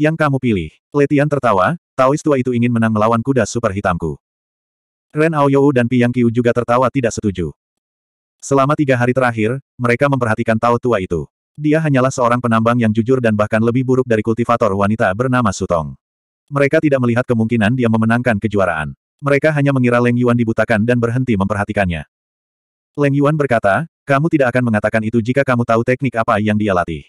yang kamu pilih. Letian tertawa, Taois tua itu ingin menang melawan kuda super hitamku. Ren Aoyou dan Piang Qiu juga tertawa tidak setuju. Selama tiga hari terakhir, mereka memperhatikan Tao tua itu. Dia hanyalah seorang penambang yang jujur dan bahkan lebih buruk dari kultivator wanita bernama Sutong. Mereka tidak melihat kemungkinan dia memenangkan kejuaraan. Mereka hanya mengira Leng Yuan dibutakan dan berhenti memperhatikannya. Leng Yuan berkata, kamu tidak akan mengatakan itu jika kamu tahu teknik apa yang dia latih.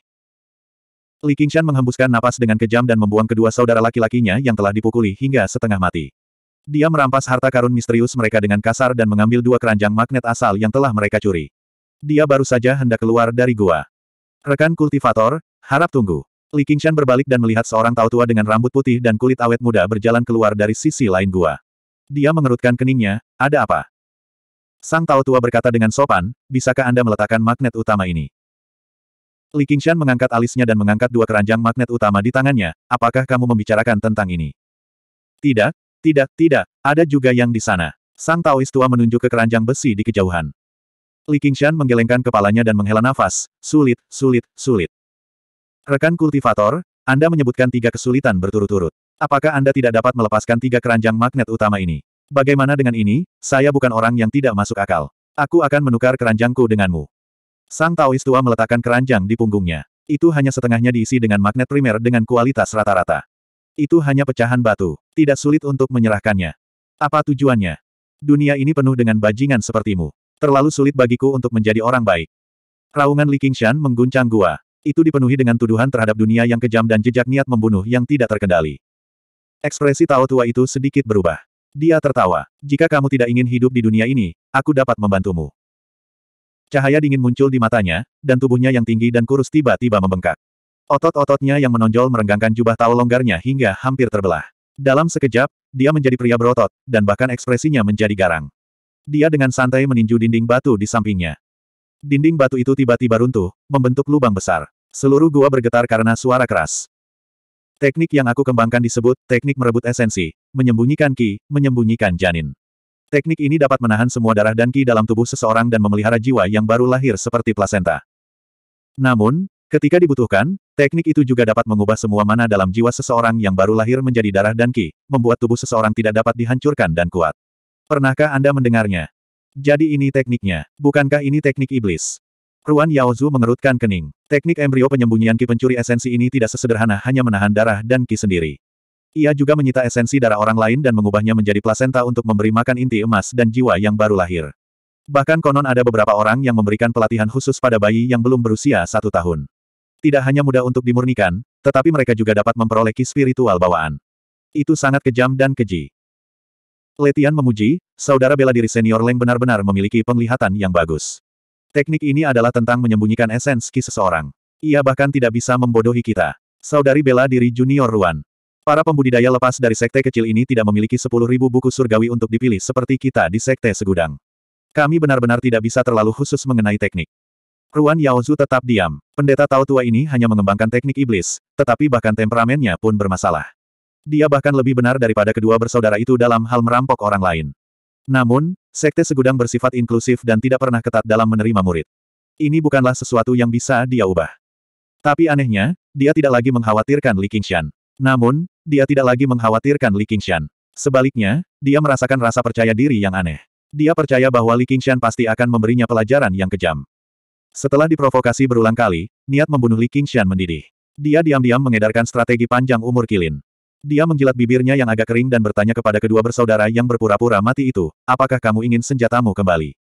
Li Qingshan menghembuskan napas dengan kejam dan membuang kedua saudara laki-lakinya yang telah dipukuli hingga setengah mati. Dia merampas harta karun misterius mereka dengan kasar dan mengambil dua keranjang magnet asal yang telah mereka curi. Dia baru saja hendak keluar dari gua. Rekan kultivator, harap tunggu. Li Qingshan berbalik dan melihat seorang tau tua dengan rambut putih dan kulit awet muda berjalan keluar dari sisi lain gua. Dia mengerutkan keningnya, ada apa? Sang Tao Tua berkata dengan sopan, bisakah Anda meletakkan magnet utama ini? Li Qingshan mengangkat alisnya dan mengangkat dua keranjang magnet utama di tangannya, apakah kamu membicarakan tentang ini? Tidak, tidak, tidak, ada juga yang di sana. Sang Taoist tua menunjuk ke keranjang besi di kejauhan. Li Qingshan menggelengkan kepalanya dan menghela nafas, sulit, sulit, sulit. Rekan kultivator, Anda menyebutkan tiga kesulitan berturut-turut. Apakah Anda tidak dapat melepaskan tiga keranjang magnet utama ini? Bagaimana dengan ini, saya bukan orang yang tidak masuk akal. Aku akan menukar keranjangku denganmu. Sang Taois tua meletakkan keranjang di punggungnya. Itu hanya setengahnya diisi dengan magnet primer dengan kualitas rata-rata. Itu hanya pecahan batu. Tidak sulit untuk menyerahkannya. Apa tujuannya? Dunia ini penuh dengan bajingan sepertimu. Terlalu sulit bagiku untuk menjadi orang baik. Raungan Li Qingshan mengguncang gua. Itu dipenuhi dengan tuduhan terhadap dunia yang kejam dan jejak niat membunuh yang tidak terkendali. Ekspresi Tao tua itu sedikit berubah. Dia tertawa. Jika kamu tidak ingin hidup di dunia ini, aku dapat membantumu. Cahaya dingin muncul di matanya, dan tubuhnya yang tinggi dan kurus tiba-tiba membengkak. Otot-ototnya yang menonjol merenggangkan jubah tahu longgarnya hingga hampir terbelah. Dalam sekejap, dia menjadi pria berotot, dan bahkan ekspresinya menjadi garang. Dia dengan santai meninju dinding batu di sampingnya. Dinding batu itu tiba-tiba runtuh, membentuk lubang besar. Seluruh gua bergetar karena suara keras. Teknik yang aku kembangkan disebut, teknik merebut esensi, menyembunyikan ki, menyembunyikan janin. Teknik ini dapat menahan semua darah dan ki dalam tubuh seseorang dan memelihara jiwa yang baru lahir seperti plasenta. Namun, ketika dibutuhkan, teknik itu juga dapat mengubah semua mana dalam jiwa seseorang yang baru lahir menjadi darah dan ki, membuat tubuh seseorang tidak dapat dihancurkan dan kuat. Pernahkah Anda mendengarnya? Jadi ini tekniknya. Bukankah ini teknik iblis? Ruan Yaozu mengerutkan kening. Teknik embrio penyembunyian ki pencuri esensi ini tidak sesederhana hanya menahan darah dan ki sendiri. Ia juga menyita esensi darah orang lain dan mengubahnya menjadi plasenta untuk memberi makan inti emas dan jiwa yang baru lahir. Bahkan konon ada beberapa orang yang memberikan pelatihan khusus pada bayi yang belum berusia satu tahun. Tidak hanya mudah untuk dimurnikan, tetapi mereka juga dapat memperoleh ki spiritual bawaan. Itu sangat kejam dan keji. Letian memuji, saudara bela diri senior Leng benar-benar memiliki penglihatan yang bagus. Teknik ini adalah tentang menyembunyikan esensi seseorang. Ia bahkan tidak bisa membodohi kita. Saudari bela diri junior Ruan. Para pembudidaya lepas dari sekte kecil ini tidak memiliki ribu buku surgawi untuk dipilih seperti kita di sekte segudang. Kami benar-benar tidak bisa terlalu khusus mengenai teknik. Ruan Yaozu tetap diam. Pendeta Tao Tua ini hanya mengembangkan teknik iblis, tetapi bahkan temperamennya pun bermasalah. Dia bahkan lebih benar daripada kedua bersaudara itu dalam hal merampok orang lain. Namun, sekte segudang bersifat inklusif dan tidak pernah ketat dalam menerima murid. Ini bukanlah sesuatu yang bisa dia ubah. Tapi anehnya, dia tidak lagi mengkhawatirkan Li Qingshan. Namun, dia tidak lagi mengkhawatirkan Li Qingshan. Sebaliknya, dia merasakan rasa percaya diri yang aneh. Dia percaya bahwa Li Qingshan pasti akan memberinya pelajaran yang kejam. Setelah diprovokasi berulang kali, niat membunuh Li Qingshan mendidih. Dia diam-diam mengedarkan strategi panjang umur kilin. Dia menjilat bibirnya yang agak kering dan bertanya kepada kedua bersaudara yang berpura-pura mati itu, apakah kamu ingin senjatamu kembali?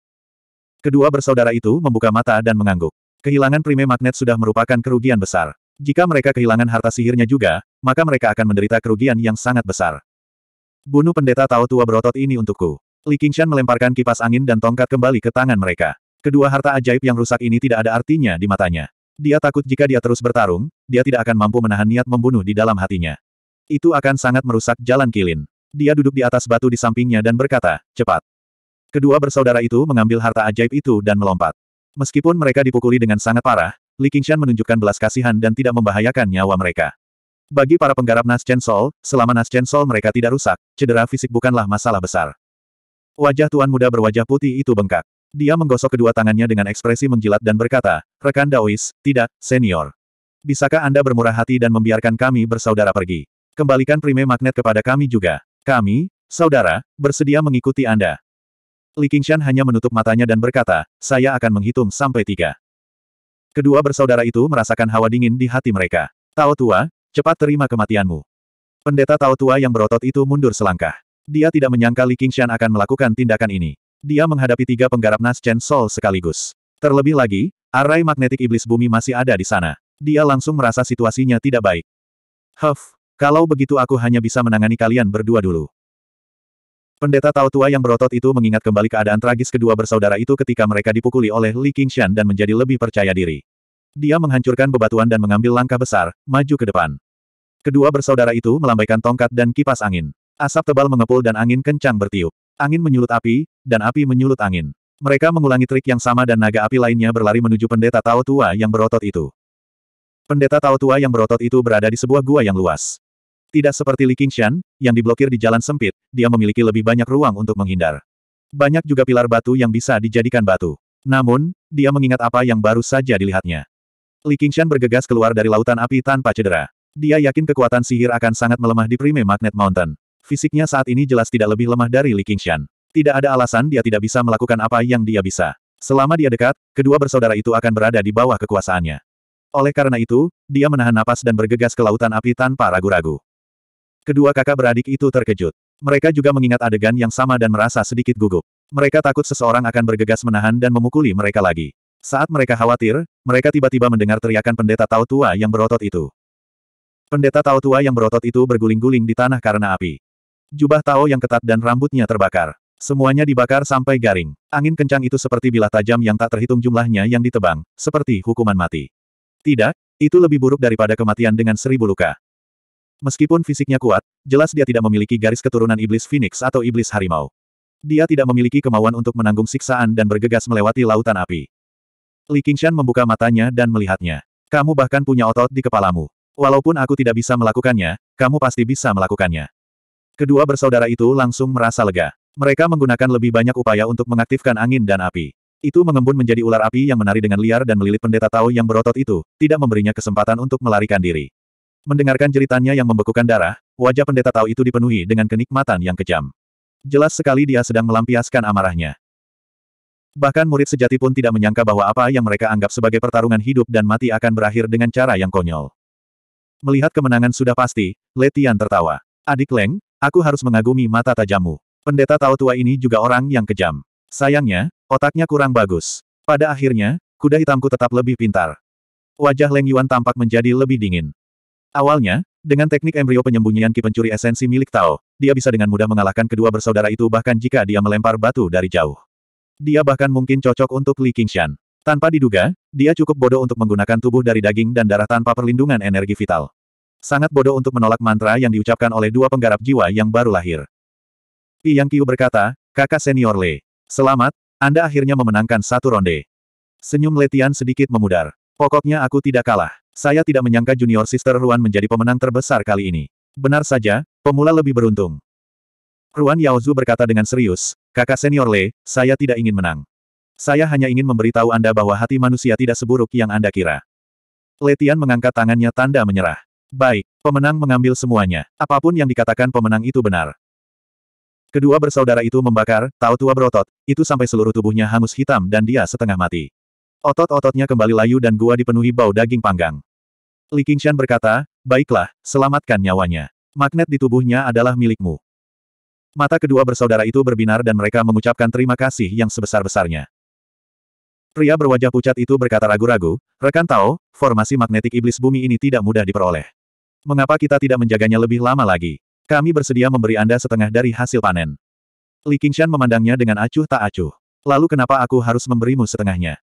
Kedua bersaudara itu membuka mata dan mengangguk. Kehilangan prime magnet sudah merupakan kerugian besar. Jika mereka kehilangan harta sihirnya juga, maka mereka akan menderita kerugian yang sangat besar. Bunuh pendeta Tao tua berotot ini untukku. Li Qingshan melemparkan kipas angin dan tongkat kembali ke tangan mereka. Kedua harta ajaib yang rusak ini tidak ada artinya di matanya. Dia takut jika dia terus bertarung, dia tidak akan mampu menahan niat membunuh di dalam hatinya. Itu akan sangat merusak jalan kilin. Dia duduk di atas batu di sampingnya dan berkata, cepat. Kedua bersaudara itu mengambil harta ajaib itu dan melompat. Meskipun mereka dipukuli dengan sangat parah, Li Qingshan menunjukkan belas kasihan dan tidak membahayakan nyawa mereka. Bagi para penggarap nas Chen Sol, selama nas Chen Sol mereka tidak rusak, cedera fisik bukanlah masalah besar. Wajah tuan muda berwajah putih itu bengkak. Dia menggosok kedua tangannya dengan ekspresi menjilat dan berkata, Rekan Daois, tidak, senior. Bisakah Anda bermurah hati dan membiarkan kami bersaudara pergi? Kembalikan prime magnet kepada kami juga. Kami, saudara, bersedia mengikuti Anda. Li Qingshan hanya menutup matanya dan berkata, saya akan menghitung sampai tiga. Kedua bersaudara itu merasakan hawa dingin di hati mereka. Tao tua, cepat terima kematianmu. Pendeta Tao tua yang berotot itu mundur selangkah. Dia tidak menyangka Li Qingshan akan melakukan tindakan ini. Dia menghadapi tiga penggarap nas Chen Sol sekaligus. Terlebih lagi, arai magnetik iblis bumi masih ada di sana. Dia langsung merasa situasinya tidak baik. Huff, kalau begitu aku hanya bisa menangani kalian berdua dulu. Pendeta Tao tua yang berotot itu mengingat kembali keadaan tragis kedua bersaudara itu ketika mereka dipukuli oleh Li Qingshan dan menjadi lebih percaya diri. Dia menghancurkan bebatuan dan mengambil langkah besar, maju ke depan. Kedua bersaudara itu melambaikan tongkat dan kipas angin. Asap tebal mengepul dan angin kencang bertiup. Angin menyulut api, dan api menyulut angin. Mereka mengulangi trik yang sama dan naga api lainnya berlari menuju pendeta Tao tua yang berotot itu. Pendeta Tao tua yang berotot itu berada di sebuah gua yang luas. Tidak seperti Li Qingshan, yang diblokir di jalan sempit, dia memiliki lebih banyak ruang untuk menghindar. Banyak juga pilar batu yang bisa dijadikan batu. Namun, dia mengingat apa yang baru saja dilihatnya. Li Qingshan bergegas keluar dari lautan api tanpa cedera. Dia yakin kekuatan sihir akan sangat melemah di Prime Magnet Mountain. Fisiknya saat ini jelas tidak lebih lemah dari Li Qingshan. Tidak ada alasan dia tidak bisa melakukan apa yang dia bisa. Selama dia dekat, kedua bersaudara itu akan berada di bawah kekuasaannya. Oleh karena itu, dia menahan napas dan bergegas ke lautan api tanpa ragu-ragu. Kedua kakak beradik itu terkejut. Mereka juga mengingat adegan yang sama dan merasa sedikit gugup. Mereka takut seseorang akan bergegas menahan dan memukuli mereka lagi. Saat mereka khawatir, mereka tiba-tiba mendengar teriakan pendeta Tao Tua yang berotot itu. Pendeta Tao Tua yang berotot itu berguling-guling di tanah karena api. Jubah Tao yang ketat dan rambutnya terbakar. Semuanya dibakar sampai garing. Angin kencang itu seperti bilah tajam yang tak terhitung jumlahnya yang ditebang, seperti hukuman mati. Tidak, itu lebih buruk daripada kematian dengan seribu luka. Meskipun fisiknya kuat, jelas dia tidak memiliki garis keturunan iblis Phoenix atau iblis harimau. Dia tidak memiliki kemauan untuk menanggung siksaan dan bergegas melewati lautan api. Li Qingshan membuka matanya dan melihatnya. Kamu bahkan punya otot di kepalamu. Walaupun aku tidak bisa melakukannya, kamu pasti bisa melakukannya. Kedua bersaudara itu langsung merasa lega. Mereka menggunakan lebih banyak upaya untuk mengaktifkan angin dan api. Itu mengembun menjadi ular api yang menari dengan liar dan melilit pendeta Tao yang berotot itu, tidak memberinya kesempatan untuk melarikan diri. Mendengarkan jeritannya yang membekukan darah, wajah pendeta Tao itu dipenuhi dengan kenikmatan yang kejam. Jelas sekali dia sedang melampiaskan amarahnya. Bahkan murid sejati pun tidak menyangka bahwa apa yang mereka anggap sebagai pertarungan hidup dan mati akan berakhir dengan cara yang konyol. Melihat kemenangan sudah pasti, Letian tertawa. Adik Leng, aku harus mengagumi mata tajammu. Pendeta Tao tua ini juga orang yang kejam. Sayangnya, otaknya kurang bagus. Pada akhirnya, kuda hitamku tetap lebih pintar. Wajah Leng Yuan tampak menjadi lebih dingin. Awalnya, dengan teknik embrio penyembunyian ki pencuri esensi milik Tao, dia bisa dengan mudah mengalahkan kedua bersaudara itu bahkan jika dia melempar batu dari jauh. Dia bahkan mungkin cocok untuk Li Qingshan. Tanpa diduga, dia cukup bodoh untuk menggunakan tubuh dari daging dan darah tanpa perlindungan energi vital. Sangat bodoh untuk menolak mantra yang diucapkan oleh dua penggarap jiwa yang baru lahir. Yang Qiu berkata, kakak senior Le. Selamat, Anda akhirnya memenangkan satu ronde. Senyum Letian sedikit memudar. Pokoknya aku tidak kalah. Saya tidak menyangka junior sister Ruan menjadi pemenang terbesar kali ini. Benar saja, pemula lebih beruntung. Ruan Yaozu berkata dengan serius, kakak senior Le, saya tidak ingin menang. Saya hanya ingin memberitahu Anda bahwa hati manusia tidak seburuk yang Anda kira. Letian mengangkat tangannya tanda menyerah. Baik, pemenang mengambil semuanya. Apapun yang dikatakan pemenang itu benar. Kedua bersaudara itu membakar, tahu tua berotot, itu sampai seluruh tubuhnya hangus hitam dan dia setengah mati. Otot-ototnya kembali layu dan gua dipenuhi bau daging panggang. Li Qingshan berkata, baiklah, selamatkan nyawanya. Magnet di tubuhnya adalah milikmu. Mata kedua bersaudara itu berbinar dan mereka mengucapkan terima kasih yang sebesar-besarnya. Pria berwajah pucat itu berkata ragu-ragu, rekan tahu, formasi magnetik iblis bumi ini tidak mudah diperoleh. Mengapa kita tidak menjaganya lebih lama lagi? Kami bersedia memberi Anda setengah dari hasil panen. Li Qingshan memandangnya dengan acuh tak acuh. Lalu kenapa aku harus memberimu setengahnya?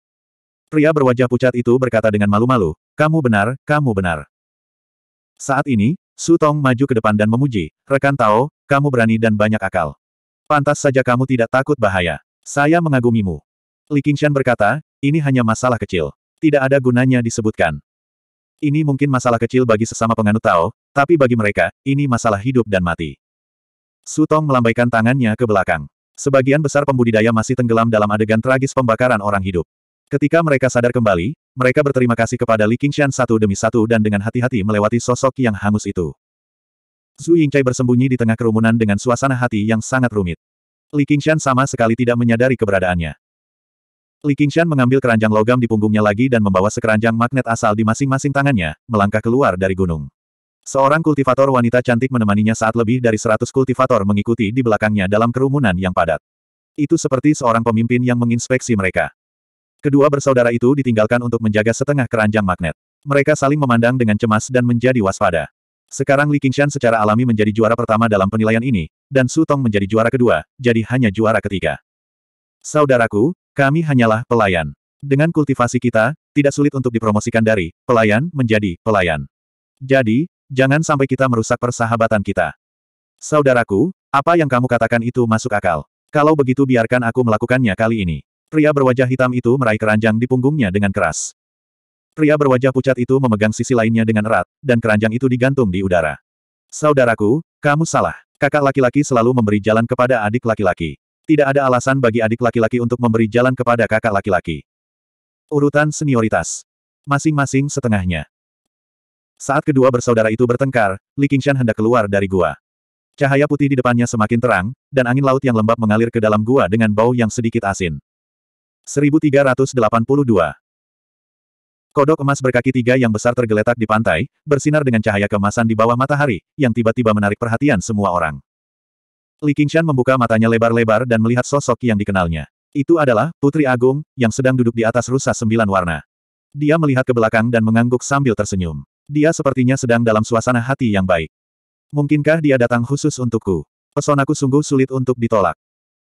Pria berwajah pucat itu berkata dengan malu-malu, kamu benar, kamu benar. Saat ini, Su Tong maju ke depan dan memuji, rekan Tao, kamu berani dan banyak akal. Pantas saja kamu tidak takut bahaya. Saya mengagumimu. Li Qingshan berkata, ini hanya masalah kecil. Tidak ada gunanya disebutkan. Ini mungkin masalah kecil bagi sesama penganut Tao, tapi bagi mereka, ini masalah hidup dan mati. Su Tong melambaikan tangannya ke belakang. Sebagian besar pembudidaya masih tenggelam dalam adegan tragis pembakaran orang hidup. Ketika mereka sadar kembali, mereka berterima kasih kepada Li Qingshan satu demi satu dan dengan hati-hati melewati sosok yang hangus itu. Zhu Yingcai bersembunyi di tengah kerumunan dengan suasana hati yang sangat rumit. Li Qingshan sama sekali tidak menyadari keberadaannya. Li Qingshan mengambil keranjang logam di punggungnya lagi dan membawa sekeranjang magnet asal di masing-masing tangannya, melangkah keluar dari gunung. Seorang kultivator wanita cantik menemaninya saat lebih dari seratus kultivator mengikuti di belakangnya dalam kerumunan yang padat. Itu seperti seorang pemimpin yang menginspeksi mereka. Kedua bersaudara itu ditinggalkan untuk menjaga setengah keranjang magnet. Mereka saling memandang dengan cemas dan menjadi waspada. Sekarang Li Qingshan secara alami menjadi juara pertama dalam penilaian ini, dan Su Tong menjadi juara kedua, jadi hanya juara ketiga. Saudaraku, kami hanyalah pelayan. Dengan kultivasi kita, tidak sulit untuk dipromosikan dari pelayan menjadi pelayan. Jadi, jangan sampai kita merusak persahabatan kita. Saudaraku, apa yang kamu katakan itu masuk akal. Kalau begitu biarkan aku melakukannya kali ini. Pria berwajah hitam itu meraih keranjang di punggungnya dengan keras. Pria berwajah pucat itu memegang sisi lainnya dengan erat, dan keranjang itu digantung di udara. Saudaraku, kamu salah. Kakak laki-laki selalu memberi jalan kepada adik laki-laki. Tidak ada alasan bagi adik laki-laki untuk memberi jalan kepada kakak laki-laki. Urutan senioritas. Masing-masing setengahnya. Saat kedua bersaudara itu bertengkar, Li Qingshan hendak keluar dari gua. Cahaya putih di depannya semakin terang, dan angin laut yang lembab mengalir ke dalam gua dengan bau yang sedikit asin. 1382. Kodok emas berkaki tiga yang besar tergeletak di pantai, bersinar dengan cahaya kemasan di bawah matahari, yang tiba-tiba menarik perhatian semua orang. Li Qingshan membuka matanya lebar-lebar dan melihat sosok yang dikenalnya. Itu adalah Putri Agung, yang sedang duduk di atas rusa sembilan warna. Dia melihat ke belakang dan mengangguk sambil tersenyum. Dia sepertinya sedang dalam suasana hati yang baik. Mungkinkah dia datang khusus untukku? Pesonaku sungguh sulit untuk ditolak.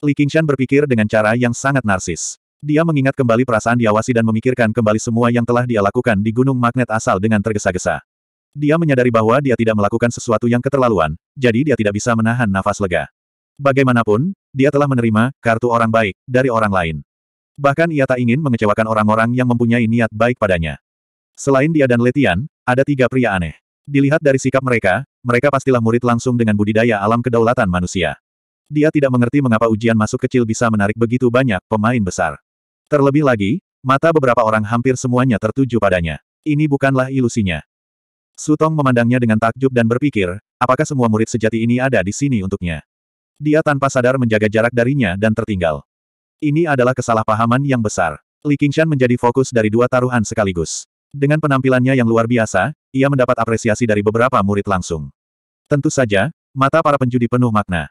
Li Qingshan berpikir dengan cara yang sangat narsis. Dia mengingat kembali perasaan diawasi dan memikirkan kembali semua yang telah dia lakukan di gunung magnet asal dengan tergesa-gesa. Dia menyadari bahwa dia tidak melakukan sesuatu yang keterlaluan, jadi dia tidak bisa menahan nafas lega. Bagaimanapun, dia telah menerima kartu orang baik dari orang lain. Bahkan ia tak ingin mengecewakan orang-orang yang mempunyai niat baik padanya. Selain dia dan Letian, ada tiga pria aneh. Dilihat dari sikap mereka, mereka pastilah murid langsung dengan budidaya alam kedaulatan manusia. Dia tidak mengerti mengapa ujian masuk kecil bisa menarik begitu banyak pemain besar. Terlebih lagi, mata beberapa orang hampir semuanya tertuju padanya. Ini bukanlah ilusinya. Sutong memandangnya dengan takjub dan berpikir, apakah semua murid sejati ini ada di sini untuknya? Dia tanpa sadar menjaga jarak darinya dan tertinggal. Ini adalah kesalahpahaman yang besar. Li Qingshan menjadi fokus dari dua taruhan sekaligus. Dengan penampilannya yang luar biasa, ia mendapat apresiasi dari beberapa murid langsung. Tentu saja, mata para penjudi penuh makna.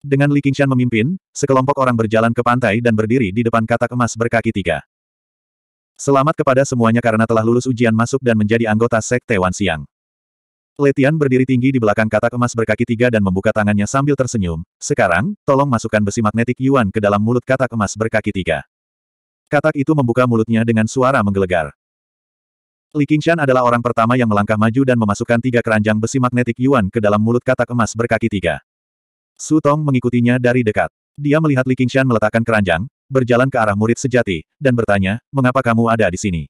Dengan Li Qingshan memimpin, sekelompok orang berjalan ke pantai dan berdiri di depan katak emas berkaki tiga. Selamat kepada semuanya karena telah lulus ujian masuk dan menjadi anggota Sekte Wan Siang. Letian berdiri tinggi di belakang katak emas berkaki tiga dan membuka tangannya sambil tersenyum. Sekarang, tolong masukkan besi magnetik Yuan ke dalam mulut katak emas berkaki tiga. Katak itu membuka mulutnya dengan suara menggelegar. Li Qingshan adalah orang pertama yang melangkah maju dan memasukkan tiga keranjang besi magnetik Yuan ke dalam mulut katak emas berkaki tiga. Su Tong mengikutinya dari dekat. Dia melihat Li Qingshan meletakkan keranjang, berjalan ke arah murid sejati, dan bertanya, mengapa kamu ada di sini?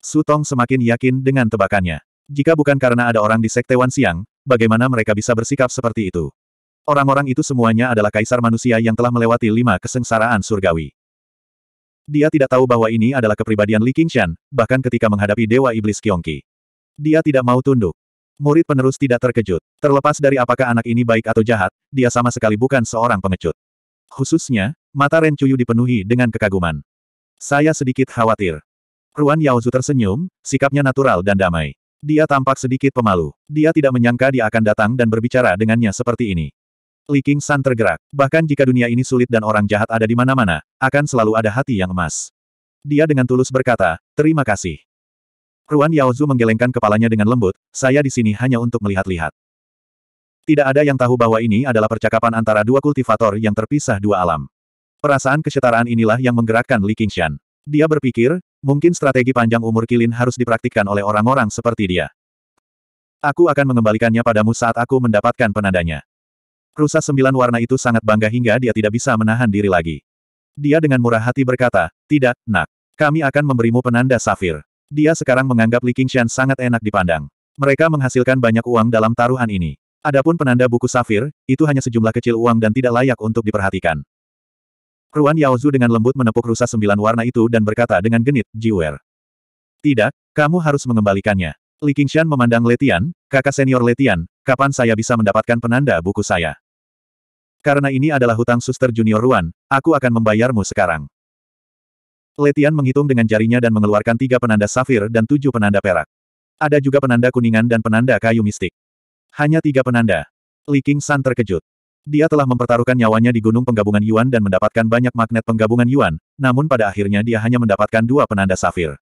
Su Tong semakin yakin dengan tebakannya. Jika bukan karena ada orang di Sekte Wan Siang, bagaimana mereka bisa bersikap seperti itu? Orang-orang itu semuanya adalah kaisar manusia yang telah melewati lima kesengsaraan surgawi. Dia tidak tahu bahwa ini adalah kepribadian Li Qingshan, bahkan ketika menghadapi Dewa Iblis Kiongki. Dia tidak mau tunduk. Murid penerus tidak terkejut. Terlepas dari apakah anak ini baik atau jahat, dia sama sekali bukan seorang pengecut. Khususnya, mata Ren Chuyu dipenuhi dengan kekaguman. Saya sedikit khawatir. Ruan Yaozu tersenyum, sikapnya natural dan damai. Dia tampak sedikit pemalu. Dia tidak menyangka dia akan datang dan berbicara dengannya seperti ini. Li King San tergerak. Bahkan jika dunia ini sulit dan orang jahat ada di mana-mana, akan selalu ada hati yang emas. Dia dengan tulus berkata, terima kasih. Ruan Yaozu menggelengkan kepalanya dengan lembut, saya di sini hanya untuk melihat-lihat. Tidak ada yang tahu bahwa ini adalah percakapan antara dua kultivator yang terpisah dua alam. Perasaan kesetaraan inilah yang menggerakkan Li Qingshan. Dia berpikir, mungkin strategi panjang umur Kilin harus dipraktikkan oleh orang-orang seperti dia. Aku akan mengembalikannya padamu saat aku mendapatkan penandanya. Rusa sembilan warna itu sangat bangga hingga dia tidak bisa menahan diri lagi. Dia dengan murah hati berkata, tidak, nak. Kami akan memberimu penanda safir. Dia sekarang menganggap Li Qingshan sangat enak dipandang. Mereka menghasilkan banyak uang dalam taruhan ini. Adapun penanda buku safir, itu hanya sejumlah kecil uang dan tidak layak untuk diperhatikan. Ruan Yaozu dengan lembut menepuk rusa sembilan warna itu dan berkata dengan genit, Jiwer. Tidak, kamu harus mengembalikannya. Li Qingshan memandang Letian, kakak senior Letian, kapan saya bisa mendapatkan penanda buku saya? Karena ini adalah hutang suster junior Ruan, aku akan membayarmu sekarang. Letian menghitung dengan jarinya dan mengeluarkan tiga penanda safir dan tujuh penanda perak. Ada juga penanda kuningan dan penanda kayu mistik. Hanya tiga penanda. Li King San terkejut. Dia telah mempertaruhkan nyawanya di Gunung Penggabungan Yuan dan mendapatkan banyak magnet penggabungan Yuan, namun pada akhirnya dia hanya mendapatkan dua penanda safir.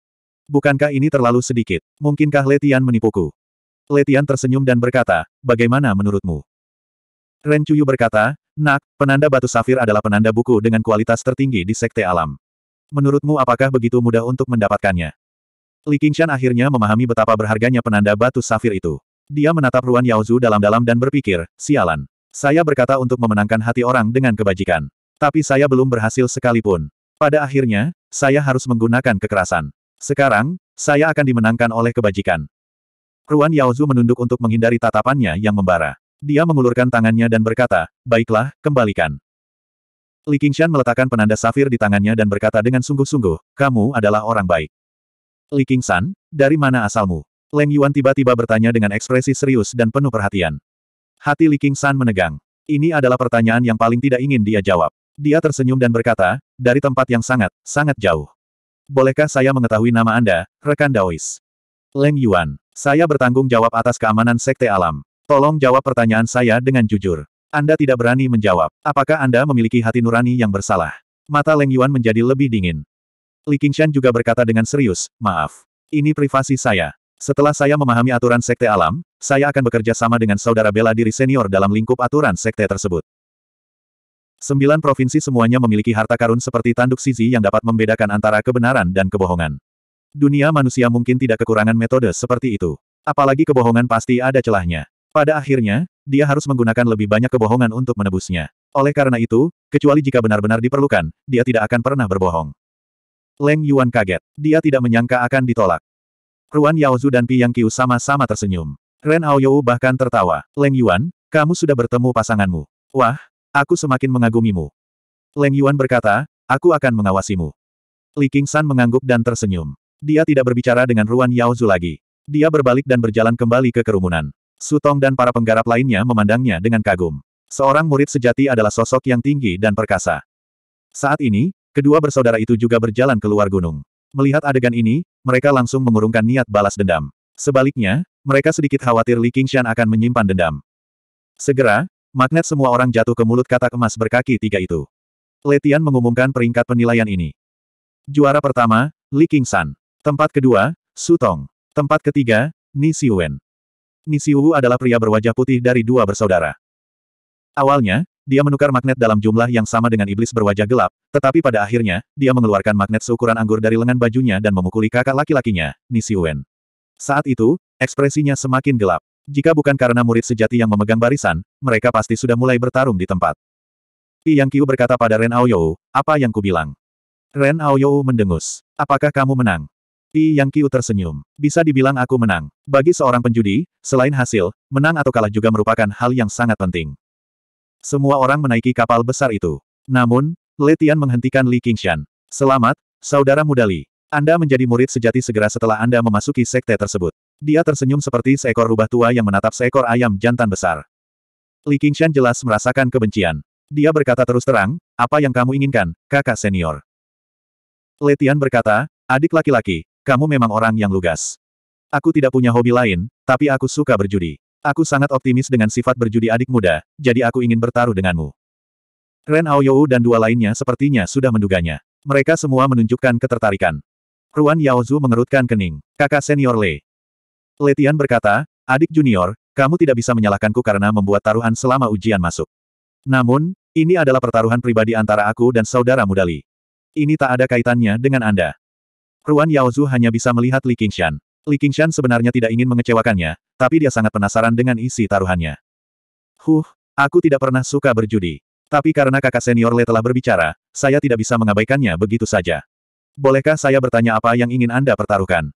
Bukankah ini terlalu sedikit? Mungkinkah Letian menipuku? Letian tersenyum dan berkata, bagaimana menurutmu? Ren Cuyu berkata, Nak, penanda batu safir adalah penanda buku dengan kualitas tertinggi di sekte alam. Menurutmu apakah begitu mudah untuk mendapatkannya? Li Qingshan akhirnya memahami betapa berharganya penanda batu safir itu. Dia menatap Ruan Yaozu dalam-dalam dan berpikir, sialan. Saya berkata untuk memenangkan hati orang dengan kebajikan. Tapi saya belum berhasil sekalipun. Pada akhirnya, saya harus menggunakan kekerasan. Sekarang, saya akan dimenangkan oleh kebajikan. Ruan Yaozu menunduk untuk menghindari tatapannya yang membara. Dia mengulurkan tangannya dan berkata, baiklah, kembalikan. Li Qingshan meletakkan penanda safir di tangannya dan berkata dengan sungguh-sungguh, kamu adalah orang baik. Li Qingshan, dari mana asalmu? Leng Yuan tiba-tiba bertanya dengan ekspresi serius dan penuh perhatian. Hati Li Qingshan menegang. Ini adalah pertanyaan yang paling tidak ingin dia jawab. Dia tersenyum dan berkata, dari tempat yang sangat, sangat jauh. Bolehkah saya mengetahui nama Anda, rekan Daois? Leng Yuan, saya bertanggung jawab atas keamanan Sekte Alam. Tolong jawab pertanyaan saya dengan jujur. Anda tidak berani menjawab. Apakah Anda memiliki hati nurani yang bersalah? Mata Leng Yuan menjadi lebih dingin. Li Qingshan juga berkata dengan serius, maaf. Ini privasi saya. Setelah saya memahami aturan Sekte Alam, saya akan bekerja sama dengan saudara bela diri senior dalam lingkup aturan Sekte tersebut. Sembilan provinsi semuanya memiliki harta karun seperti tanduk sizi yang dapat membedakan antara kebenaran dan kebohongan. Dunia manusia mungkin tidak kekurangan metode seperti itu. Apalagi kebohongan pasti ada celahnya. Pada akhirnya, dia harus menggunakan lebih banyak kebohongan untuk menebusnya. Oleh karena itu, kecuali jika benar-benar diperlukan, dia tidak akan pernah berbohong. Leng Yuan kaget. Dia tidak menyangka akan ditolak. Ruan Yaozu dan Pi Yang Qiu sama-sama tersenyum. Ren Aoyou bahkan tertawa. Leng Yuan, kamu sudah bertemu pasanganmu. Wah, aku semakin mengagumimu. Leng Yuan berkata, aku akan mengawasimu. Li San mengangguk dan tersenyum. Dia tidak berbicara dengan Ruan Yaozu lagi. Dia berbalik dan berjalan kembali ke kerumunan. Sutong dan para penggarap lainnya memandangnya dengan kagum. Seorang murid sejati adalah sosok yang tinggi dan perkasa. Saat ini, kedua bersaudara itu juga berjalan keluar gunung. Melihat adegan ini, mereka langsung mengurungkan niat balas dendam. Sebaliknya, mereka sedikit khawatir Li Qingshan akan menyimpan dendam. Segera, magnet semua orang jatuh ke mulut katak emas berkaki tiga itu. Letian mengumumkan peringkat penilaian ini. Juara pertama, Li Qingshan. Tempat kedua, Sutong. Tempat ketiga, Ni Siwen. Nisi adalah pria berwajah putih dari dua bersaudara. Awalnya, dia menukar magnet dalam jumlah yang sama dengan iblis berwajah gelap, tetapi pada akhirnya, dia mengeluarkan magnet seukuran anggur dari lengan bajunya dan memukuli kakak laki-lakinya, Nisiwen. Saat itu, ekspresinya semakin gelap. Jika bukan karena murid sejati yang memegang barisan, mereka pasti sudah mulai bertarung di tempat. Pi Yang Qiu berkata pada Ren Aoyou, apa yang kubilang? Ren Aoyou mendengus. Apakah kamu menang? Yang Qiu tersenyum. Bisa dibilang aku menang. Bagi seorang penjudi, selain hasil, menang atau kalah juga merupakan hal yang sangat penting. Semua orang menaiki kapal besar itu. Namun, Letian menghentikan Li Qingshan. Selamat, saudara muda Li. Anda menjadi murid sejati segera setelah Anda memasuki sekte tersebut. Dia tersenyum seperti seekor rubah tua yang menatap seekor ayam jantan besar. Li Qingshan jelas merasakan kebencian. Dia berkata terus terang, apa yang kamu inginkan, kakak senior? Letian berkata, adik laki-laki, kamu memang orang yang lugas. Aku tidak punya hobi lain, tapi aku suka berjudi. Aku sangat optimis dengan sifat berjudi adik muda, jadi aku ingin bertaruh denganmu. Ren Aoyou dan dua lainnya sepertinya sudah menduganya. Mereka semua menunjukkan ketertarikan. Ruan Yaozu mengerutkan kening. Kakak senior Le. Letian berkata, adik junior, kamu tidak bisa menyalahkanku karena membuat taruhan selama ujian masuk. Namun, ini adalah pertaruhan pribadi antara aku dan saudara Mudali. Ini tak ada kaitannya dengan Anda. Ruan Yaozu hanya bisa melihat Li Qingshan. Li Qingshan sebenarnya tidak ingin mengecewakannya, tapi dia sangat penasaran dengan isi taruhannya. Huh, aku tidak pernah suka berjudi. Tapi karena kakak senior Le telah berbicara, saya tidak bisa mengabaikannya begitu saja. Bolehkah saya bertanya apa yang ingin Anda pertaruhkan?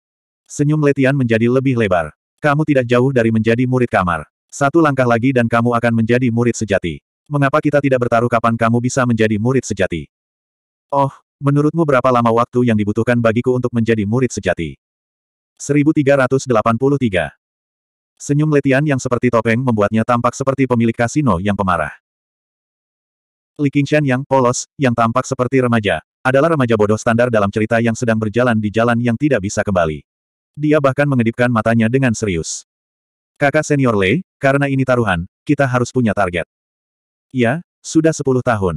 Senyum Letian menjadi lebih lebar. Kamu tidak jauh dari menjadi murid kamar. Satu langkah lagi dan kamu akan menjadi murid sejati. Mengapa kita tidak bertaruh kapan kamu bisa menjadi murid sejati? Oh, Menurutmu berapa lama waktu yang dibutuhkan bagiku untuk menjadi murid sejati? 1383. Senyum Letian yang seperti topeng membuatnya tampak seperti pemilik kasino yang pemarah. Li Qingshan yang polos, yang tampak seperti remaja, adalah remaja bodoh standar dalam cerita yang sedang berjalan di jalan yang tidak bisa kembali. Dia bahkan mengedipkan matanya dengan serius. Kakak senior Lei, karena ini taruhan, kita harus punya target. Ya, sudah 10 tahun.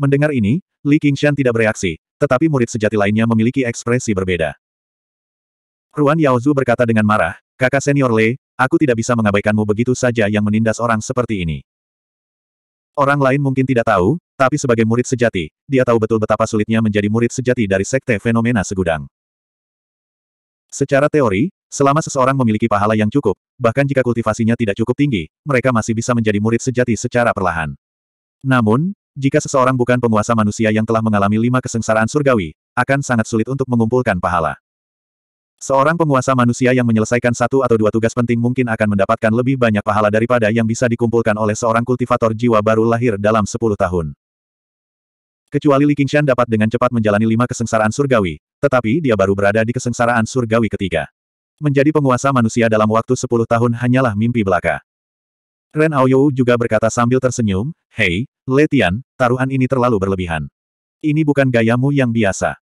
Mendengar ini, Li Qingshan tidak bereaksi, tetapi murid sejati lainnya memiliki ekspresi berbeda. Ruan Yaozu berkata dengan marah, kakak senior Le, aku tidak bisa mengabaikanmu begitu saja yang menindas orang seperti ini. Orang lain mungkin tidak tahu, tapi sebagai murid sejati, dia tahu betul betapa sulitnya menjadi murid sejati dari sekte fenomena segudang. Secara teori, selama seseorang memiliki pahala yang cukup, bahkan jika kultivasinya tidak cukup tinggi, mereka masih bisa menjadi murid sejati secara perlahan. Namun, jika seseorang bukan penguasa manusia yang telah mengalami lima kesengsaraan surgawi, akan sangat sulit untuk mengumpulkan pahala. Seorang penguasa manusia yang menyelesaikan satu atau dua tugas penting mungkin akan mendapatkan lebih banyak pahala daripada yang bisa dikumpulkan oleh seorang kultivator jiwa baru lahir dalam sepuluh tahun. Kecuali Li Qingshan dapat dengan cepat menjalani lima kesengsaraan surgawi, tetapi dia baru berada di kesengsaraan surgawi ketiga. Menjadi penguasa manusia dalam waktu sepuluh tahun hanyalah mimpi belaka. Ren Aoyou juga berkata sambil tersenyum, Hei, Letian, taruhan ini terlalu berlebihan. Ini bukan gayamu yang biasa.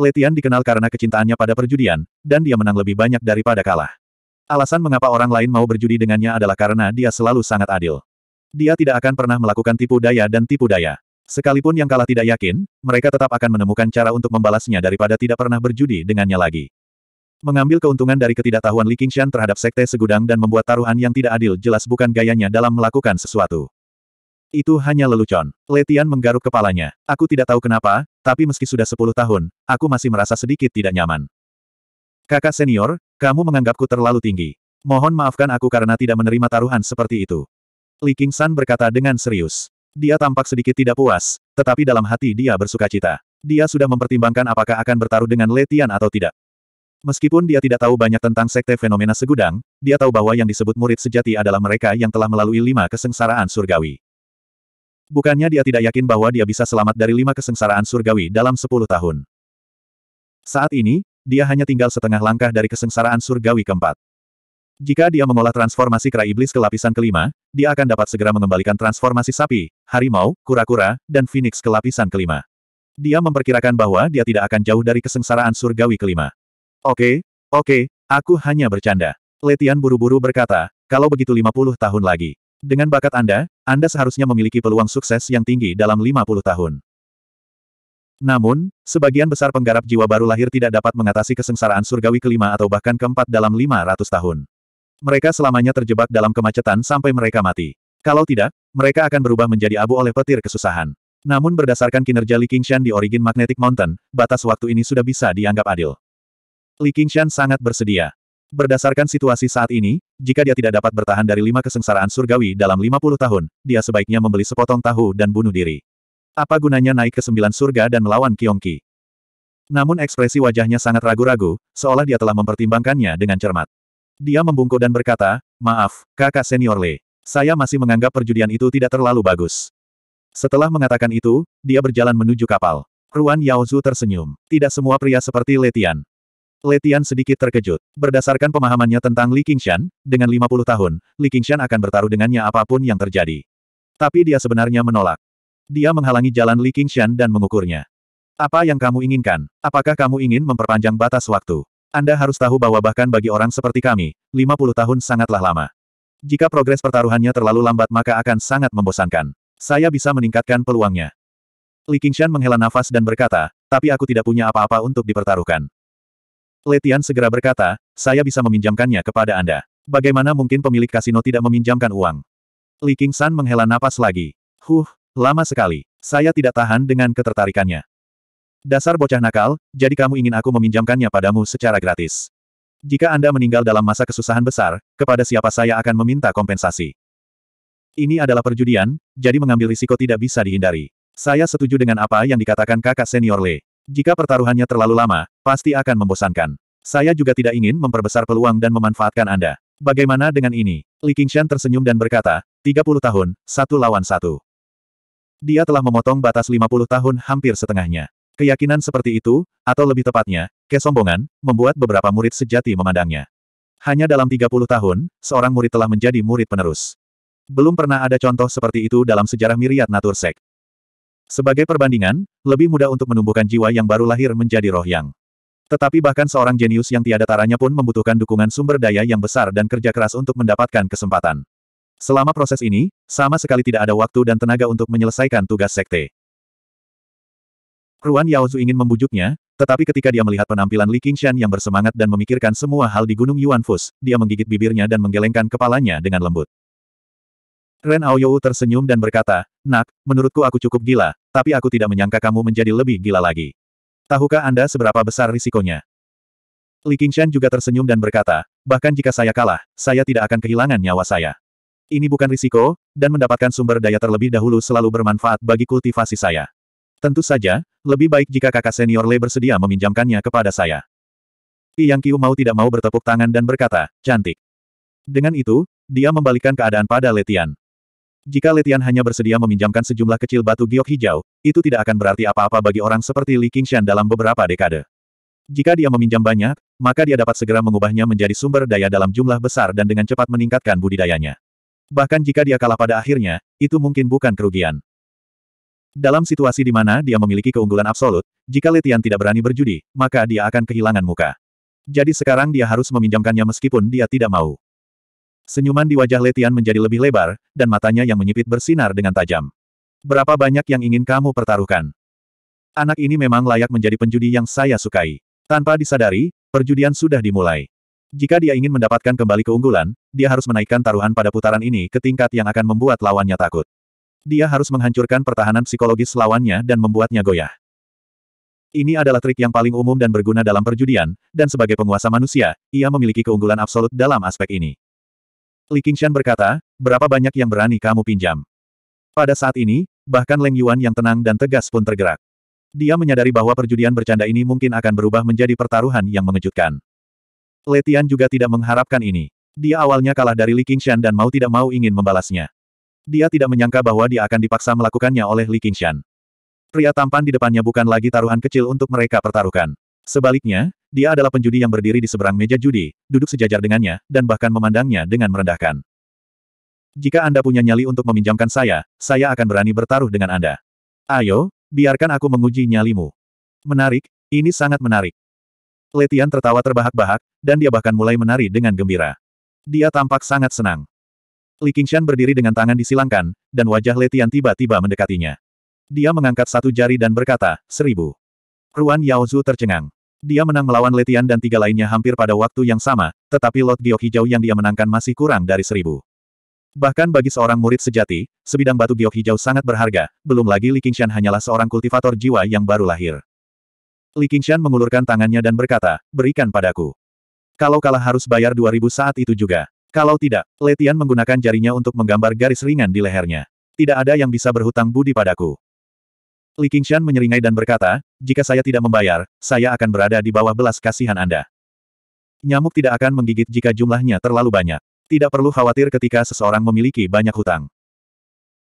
Letian dikenal karena kecintaannya pada perjudian, dan dia menang lebih banyak daripada kalah. Alasan mengapa orang lain mau berjudi dengannya adalah karena dia selalu sangat adil. Dia tidak akan pernah melakukan tipu daya dan tipu daya. Sekalipun yang kalah tidak yakin, mereka tetap akan menemukan cara untuk membalasnya daripada tidak pernah berjudi dengannya lagi. Mengambil keuntungan dari ketidaktahuan Li Qingshan terhadap sekte segudang dan membuat taruhan yang tidak adil jelas bukan gayanya dalam melakukan sesuatu. Itu hanya lelucon. Letian menggaruk kepalanya. Aku tidak tahu kenapa, tapi meski sudah sepuluh tahun, aku masih merasa sedikit tidak nyaman. Kakak senior, kamu menganggapku terlalu tinggi. Mohon maafkan aku karena tidak menerima taruhan seperti itu. Li Qingshan berkata dengan serius. Dia tampak sedikit tidak puas, tetapi dalam hati dia bersukacita. Dia sudah mempertimbangkan apakah akan bertaruh dengan Letian atau tidak. Meskipun dia tidak tahu banyak tentang sekte fenomena segudang, dia tahu bahwa yang disebut murid sejati adalah mereka yang telah melalui lima kesengsaraan surgawi. Bukannya dia tidak yakin bahwa dia bisa selamat dari lima kesengsaraan surgawi dalam sepuluh tahun. Saat ini, dia hanya tinggal setengah langkah dari kesengsaraan surgawi keempat. Jika dia mengolah transformasi kera iblis ke lapisan kelima, dia akan dapat segera mengembalikan transformasi sapi, harimau, kura-kura, dan phoenix ke lapisan kelima. Dia memperkirakan bahwa dia tidak akan jauh dari kesengsaraan surgawi kelima. Oke, oke, aku hanya bercanda. Letian buru-buru berkata, kalau begitu 50 tahun lagi. Dengan bakat Anda, Anda seharusnya memiliki peluang sukses yang tinggi dalam 50 tahun. Namun, sebagian besar penggarap jiwa baru lahir tidak dapat mengatasi kesengsaraan surgawi kelima atau bahkan keempat dalam 500 tahun. Mereka selamanya terjebak dalam kemacetan sampai mereka mati. Kalau tidak, mereka akan berubah menjadi abu oleh petir kesusahan. Namun berdasarkan kinerja Li Qingshan di Origin Magnetic Mountain, batas waktu ini sudah bisa dianggap adil. Li Qingshan sangat bersedia. Berdasarkan situasi saat ini, jika dia tidak dapat bertahan dari lima kesengsaraan surgawi dalam 50 tahun, dia sebaiknya membeli sepotong tahu dan bunuh diri. Apa gunanya naik ke sembilan surga dan melawan Kiongki? Namun ekspresi wajahnya sangat ragu-ragu, seolah dia telah mempertimbangkannya dengan cermat. Dia membungkuk dan berkata, Maaf, kakak senior Le. Saya masih menganggap perjudian itu tidak terlalu bagus. Setelah mengatakan itu, dia berjalan menuju kapal. Ruan Yaozu tersenyum. Tidak semua pria seperti Letian. Letian sedikit terkejut. Berdasarkan pemahamannya tentang Li Qingshan, dengan 50 tahun, Li Qingshan akan bertaruh dengannya apapun yang terjadi. Tapi dia sebenarnya menolak. Dia menghalangi jalan Li Qingshan dan mengukurnya. Apa yang kamu inginkan? Apakah kamu ingin memperpanjang batas waktu? Anda harus tahu bahwa bahkan bagi orang seperti kami, 50 tahun sangatlah lama. Jika progres pertaruhannya terlalu lambat maka akan sangat membosankan. Saya bisa meningkatkan peluangnya. Li Qingshan menghela nafas dan berkata, tapi aku tidak punya apa-apa untuk dipertaruhkan. Letian segera berkata, saya bisa meminjamkannya kepada Anda. Bagaimana mungkin pemilik kasino tidak meminjamkan uang? Li King San menghela napas lagi. Huh, lama sekali. Saya tidak tahan dengan ketertarikannya. Dasar bocah nakal, jadi kamu ingin aku meminjamkannya padamu secara gratis. Jika Anda meninggal dalam masa kesusahan besar, kepada siapa saya akan meminta kompensasi? Ini adalah perjudian, jadi mengambil risiko tidak bisa dihindari. Saya setuju dengan apa yang dikatakan kakak senior Lee. Jika pertaruhannya terlalu lama, pasti akan membosankan. Saya juga tidak ingin memperbesar peluang dan memanfaatkan Anda. Bagaimana dengan ini? Li Qingshan tersenyum dan berkata, 30 tahun, satu lawan satu. Dia telah memotong batas 50 tahun hampir setengahnya. Keyakinan seperti itu, atau lebih tepatnya, kesombongan, membuat beberapa murid sejati memandangnya. Hanya dalam 30 tahun, seorang murid telah menjadi murid penerus. Belum pernah ada contoh seperti itu dalam sejarah miriat Natursek. Sebagai perbandingan, lebih mudah untuk menumbuhkan jiwa yang baru lahir menjadi roh yang. Tetapi bahkan seorang jenius yang tiada taranya pun membutuhkan dukungan sumber daya yang besar dan kerja keras untuk mendapatkan kesempatan. Selama proses ini, sama sekali tidak ada waktu dan tenaga untuk menyelesaikan tugas sekte. Ruan Yaozu ingin membujuknya, tetapi ketika dia melihat penampilan Li Qingshan yang bersemangat dan memikirkan semua hal di Gunung Yuanfus, dia menggigit bibirnya dan menggelengkan kepalanya dengan lembut. Ren Aoyou tersenyum dan berkata, Nak, menurutku aku cukup gila, tapi aku tidak menyangka kamu menjadi lebih gila lagi. Tahukah Anda seberapa besar risikonya? Li Qingshan juga tersenyum dan berkata, bahkan jika saya kalah, saya tidak akan kehilangan nyawa saya. Ini bukan risiko, dan mendapatkan sumber daya terlebih dahulu selalu bermanfaat bagi kultivasi saya. Tentu saja, lebih baik jika kakak senior Le bersedia meminjamkannya kepada saya. Yang Qiu mau tidak mau bertepuk tangan dan berkata, cantik. Dengan itu, dia membalikkan keadaan pada Letian. Jika Letian hanya bersedia meminjamkan sejumlah kecil batu giok hijau, itu tidak akan berarti apa-apa bagi orang seperti Li Qingshan dalam beberapa dekade. Jika dia meminjam banyak, maka dia dapat segera mengubahnya menjadi sumber daya dalam jumlah besar dan dengan cepat meningkatkan budidayanya. Bahkan jika dia kalah pada akhirnya, itu mungkin bukan kerugian. Dalam situasi di mana dia memiliki keunggulan absolut, jika Letian tidak berani berjudi, maka dia akan kehilangan muka. Jadi sekarang dia harus meminjamkannya meskipun dia tidak mau. Senyuman di wajah Letian menjadi lebih lebar, dan matanya yang menyipit bersinar dengan tajam. Berapa banyak yang ingin kamu pertaruhkan? Anak ini memang layak menjadi penjudi yang saya sukai. Tanpa disadari, perjudian sudah dimulai. Jika dia ingin mendapatkan kembali keunggulan, dia harus menaikkan taruhan pada putaran ini ke tingkat yang akan membuat lawannya takut. Dia harus menghancurkan pertahanan psikologis lawannya dan membuatnya goyah. Ini adalah trik yang paling umum dan berguna dalam perjudian, dan sebagai penguasa manusia, ia memiliki keunggulan absolut dalam aspek ini. Li Qingshan berkata, berapa banyak yang berani kamu pinjam? Pada saat ini, bahkan Leng Yuan yang tenang dan tegas pun tergerak. Dia menyadari bahwa perjudian bercanda ini mungkin akan berubah menjadi pertaruhan yang mengejutkan. Letian juga tidak mengharapkan ini. Dia awalnya kalah dari Li Qingshan dan mau tidak mau ingin membalasnya. Dia tidak menyangka bahwa dia akan dipaksa melakukannya oleh Li Qingshan. Pria tampan di depannya bukan lagi taruhan kecil untuk mereka pertaruhkan. Sebaliknya, dia adalah penjudi yang berdiri di seberang meja judi, duduk sejajar dengannya, dan bahkan memandangnya dengan merendahkan. Jika Anda punya nyali untuk meminjamkan saya, saya akan berani bertaruh dengan Anda. Ayo, biarkan aku menguji nyalimu. Menarik, ini sangat menarik. Letian tertawa terbahak-bahak, dan dia bahkan mulai menari dengan gembira. Dia tampak sangat senang. Li Qingshan berdiri dengan tangan disilangkan, dan wajah Letian tiba-tiba mendekatinya. Dia mengangkat satu jari dan berkata, seribu. Ruan Yaozu tercengang. Dia menang melawan Letian dan tiga lainnya hampir pada waktu yang sama, tetapi lot giok hijau yang dia menangkan masih kurang dari seribu. Bahkan bagi seorang murid sejati, sebidang batu giok hijau sangat berharga, belum lagi Li Qingshan hanyalah seorang kultivator jiwa yang baru lahir. Li Qingshan mengulurkan tangannya dan berkata, berikan padaku. Kalau kalah harus bayar 2000 saat itu juga. Kalau tidak, Letian menggunakan jarinya untuk menggambar garis ringan di lehernya. Tidak ada yang bisa berhutang budi padaku. Li Qingshan menyeringai dan berkata, jika saya tidak membayar, saya akan berada di bawah belas kasihan Anda. Nyamuk tidak akan menggigit jika jumlahnya terlalu banyak. Tidak perlu khawatir ketika seseorang memiliki banyak hutang.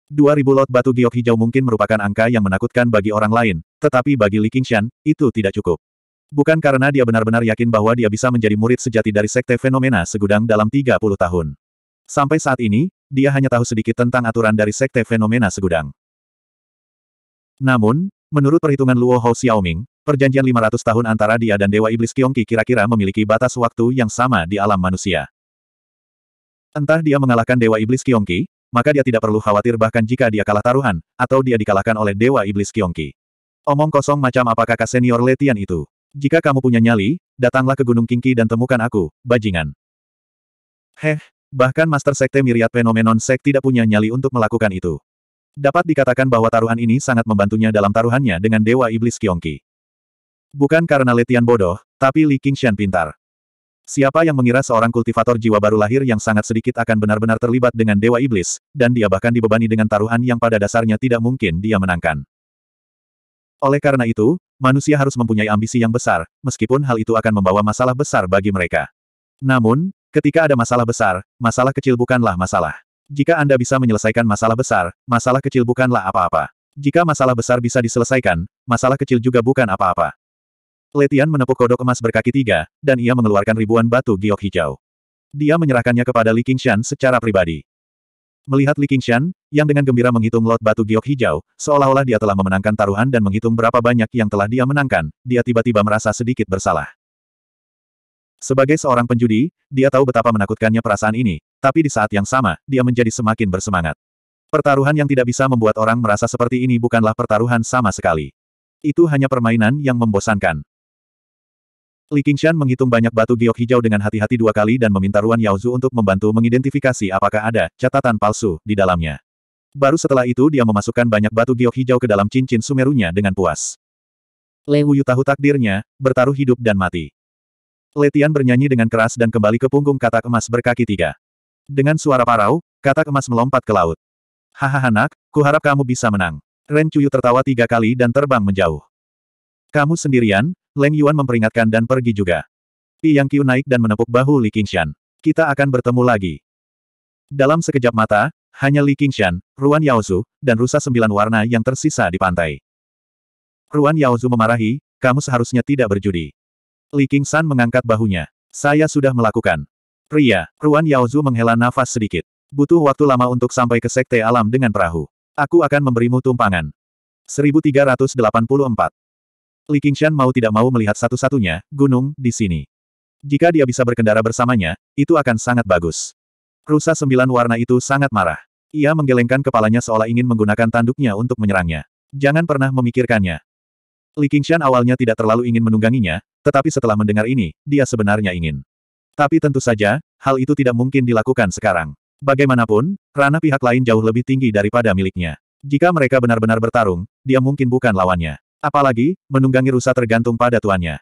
2000 lot batu giok hijau mungkin merupakan angka yang menakutkan bagi orang lain, tetapi bagi Li Qingshan, itu tidak cukup. Bukan karena dia benar-benar yakin bahwa dia bisa menjadi murid sejati dari sekte fenomena segudang dalam 30 tahun. Sampai saat ini, dia hanya tahu sedikit tentang aturan dari sekte fenomena segudang. Namun, menurut perhitungan Luo Hao Xiaoming, perjanjian 500 tahun antara dia dan Dewa Iblis Kiongqi kira-kira memiliki batas waktu yang sama di alam manusia. Entah dia mengalahkan Dewa Iblis Kiongqi, maka dia tidak perlu khawatir bahkan jika dia kalah taruhan, atau dia dikalahkan oleh Dewa Iblis Kiongqi. Omong kosong macam apa kakak senior Letian itu? Jika kamu punya nyali, datanglah ke Gunung Kingki dan temukan aku, bajingan. Heh, bahkan Master Sekte Miriat Phenomenon Sek tidak punya nyali untuk melakukan itu. Dapat dikatakan bahwa taruhan ini sangat membantunya dalam taruhannya dengan Dewa Iblis Kiongki. Bukan karena Letian bodoh, tapi Li Qingshan pintar. Siapa yang mengira seorang kultivator jiwa baru lahir yang sangat sedikit akan benar-benar terlibat dengan Dewa Iblis, dan dia bahkan dibebani dengan taruhan yang pada dasarnya tidak mungkin dia menangkan. Oleh karena itu, manusia harus mempunyai ambisi yang besar, meskipun hal itu akan membawa masalah besar bagi mereka. Namun, ketika ada masalah besar, masalah kecil bukanlah masalah. Jika Anda bisa menyelesaikan masalah besar, masalah kecil bukanlah apa-apa. Jika masalah besar bisa diselesaikan, masalah kecil juga bukan apa-apa. Letian menepuk kodok emas berkaki tiga, dan ia mengeluarkan ribuan batu giok hijau. Dia menyerahkannya kepada Li Qingshan secara pribadi. Melihat Li Qingshan, yang dengan gembira menghitung lot batu giok hijau, seolah-olah dia telah memenangkan taruhan dan menghitung berapa banyak yang telah dia menangkan, dia tiba-tiba merasa sedikit bersalah. Sebagai seorang penjudi, dia tahu betapa menakutkannya perasaan ini, tapi di saat yang sama, dia menjadi semakin bersemangat. Pertaruhan yang tidak bisa membuat orang merasa seperti ini bukanlah pertaruhan sama sekali. Itu hanya permainan yang membosankan. Li Qingshan menghitung banyak batu giok hijau dengan hati-hati dua kali dan meminta Ruan Yaozu untuk membantu mengidentifikasi apakah ada catatan palsu di dalamnya. Baru setelah itu dia memasukkan banyak batu giok hijau ke dalam cincin sumerunya dengan puas. Le Wuyu tahu takdirnya, bertaruh hidup dan mati. Letian bernyanyi dengan keras dan kembali ke punggung katak emas berkaki tiga. Dengan suara parau, katak emas melompat ke laut. Hahaha nak, harap kamu bisa menang. Ren Cuyu tertawa tiga kali dan terbang menjauh. Kamu sendirian, Leng Yuan memperingatkan dan pergi juga. Pi Yang Qiu naik dan menepuk bahu Li Qingshan. Kita akan bertemu lagi. Dalam sekejap mata, hanya Li Qingshan, Ruan Yaozu, dan rusa sembilan warna yang tersisa di pantai. Ruan Yaozu memarahi, kamu seharusnya tidak berjudi. Li Qingshan mengangkat bahunya. Saya sudah melakukan. Pria, Ruan Yaozu menghela nafas sedikit. Butuh waktu lama untuk sampai ke sekte alam dengan perahu. Aku akan memberimu tumpangan. 1384. Li Qingshan mau tidak mau melihat satu-satunya, gunung, di sini. Jika dia bisa berkendara bersamanya, itu akan sangat bagus. Rusa sembilan warna itu sangat marah. Ia menggelengkan kepalanya seolah ingin menggunakan tanduknya untuk menyerangnya. Jangan pernah memikirkannya. Li Qingshan awalnya tidak terlalu ingin menungganginya, tetapi setelah mendengar ini, dia sebenarnya ingin. Tapi tentu saja, hal itu tidak mungkin dilakukan sekarang. Bagaimanapun, ranah pihak lain jauh lebih tinggi daripada miliknya. Jika mereka benar-benar bertarung, dia mungkin bukan lawannya. Apalagi, menunggangi rusa tergantung pada tuannya.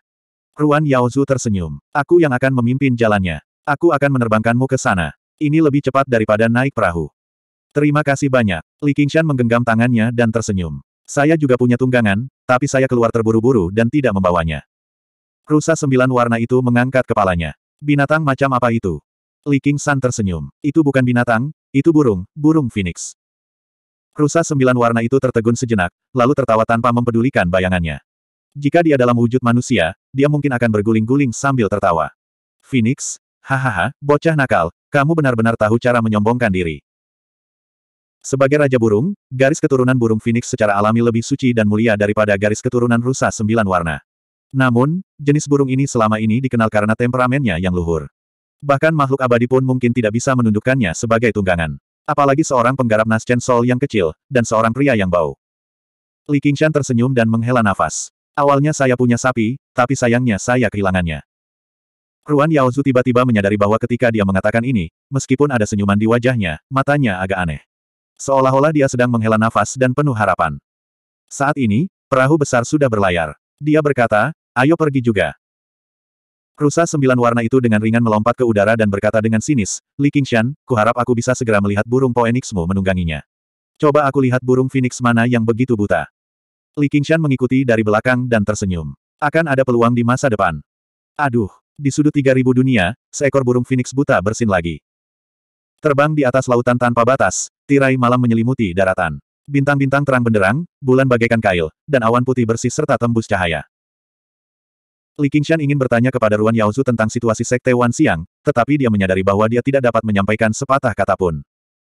Ruan Yaozu tersenyum. Aku yang akan memimpin jalannya. Aku akan menerbangkanmu ke sana. Ini lebih cepat daripada naik perahu. Terima kasih banyak. Li Qingshan menggenggam tangannya dan tersenyum. Saya juga punya tunggangan, tapi saya keluar terburu-buru dan tidak membawanya. Rusa sembilan warna itu mengangkat kepalanya. Binatang macam apa itu? Li King San tersenyum. Itu bukan binatang, itu burung, burung Phoenix. Rusa sembilan warna itu tertegun sejenak, lalu tertawa tanpa mempedulikan bayangannya. Jika dia dalam wujud manusia, dia mungkin akan berguling-guling sambil tertawa. Phoenix, hahaha, bocah nakal, kamu benar-benar tahu cara menyombongkan diri. Sebagai Raja Burung, garis keturunan burung Phoenix secara alami lebih suci dan mulia daripada garis keturunan rusa sembilan warna. Namun, jenis burung ini selama ini dikenal karena temperamennya yang luhur. Bahkan makhluk abadi pun mungkin tidak bisa menundukkannya sebagai tunggangan. Apalagi seorang penggarap nascen sol yang kecil, dan seorang pria yang bau. Li Qingshan tersenyum dan menghela nafas. Awalnya saya punya sapi, tapi sayangnya saya kehilangannya. Ruan Yaozu tiba-tiba menyadari bahwa ketika dia mengatakan ini, meskipun ada senyuman di wajahnya, matanya agak aneh. Seolah-olah dia sedang menghela nafas dan penuh harapan. Saat ini, perahu besar sudah berlayar. Dia berkata, Ayo pergi juga. Rusa sembilan warna itu dengan ringan melompat ke udara dan berkata dengan sinis, Li Qingshan, kuharap aku bisa segera melihat burung poenixmu menungganginya. Coba aku lihat burung Phoenix mana yang begitu buta. Li Qingshan mengikuti dari belakang dan tersenyum. Akan ada peluang di masa depan. Aduh, di sudut 3000 dunia, seekor burung Phoenix buta bersin lagi. Terbang di atas lautan tanpa batas, tirai malam menyelimuti daratan. Bintang-bintang terang benderang, bulan bagaikan kail, dan awan putih bersih serta tembus cahaya. Li Qingshan ingin bertanya kepada Ruan Yaozu tentang situasi Sekte Wan Xiang, tetapi dia menyadari bahwa dia tidak dapat menyampaikan sepatah kata pun.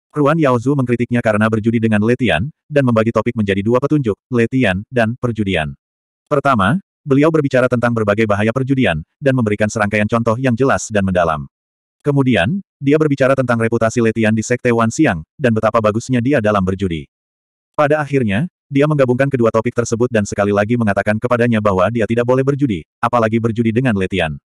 Ruan Yaozu mengkritiknya karena berjudi dengan Letian, dan membagi topik menjadi dua petunjuk, Letian, dan perjudian. Pertama, beliau berbicara tentang berbagai bahaya perjudian, dan memberikan serangkaian contoh yang jelas dan mendalam. Kemudian, dia berbicara tentang reputasi Letian di Sekte Wan Xiang, dan betapa bagusnya dia dalam berjudi. Pada akhirnya, dia menggabungkan kedua topik tersebut dan sekali lagi mengatakan kepadanya bahwa dia tidak boleh berjudi, apalagi berjudi dengan Letian.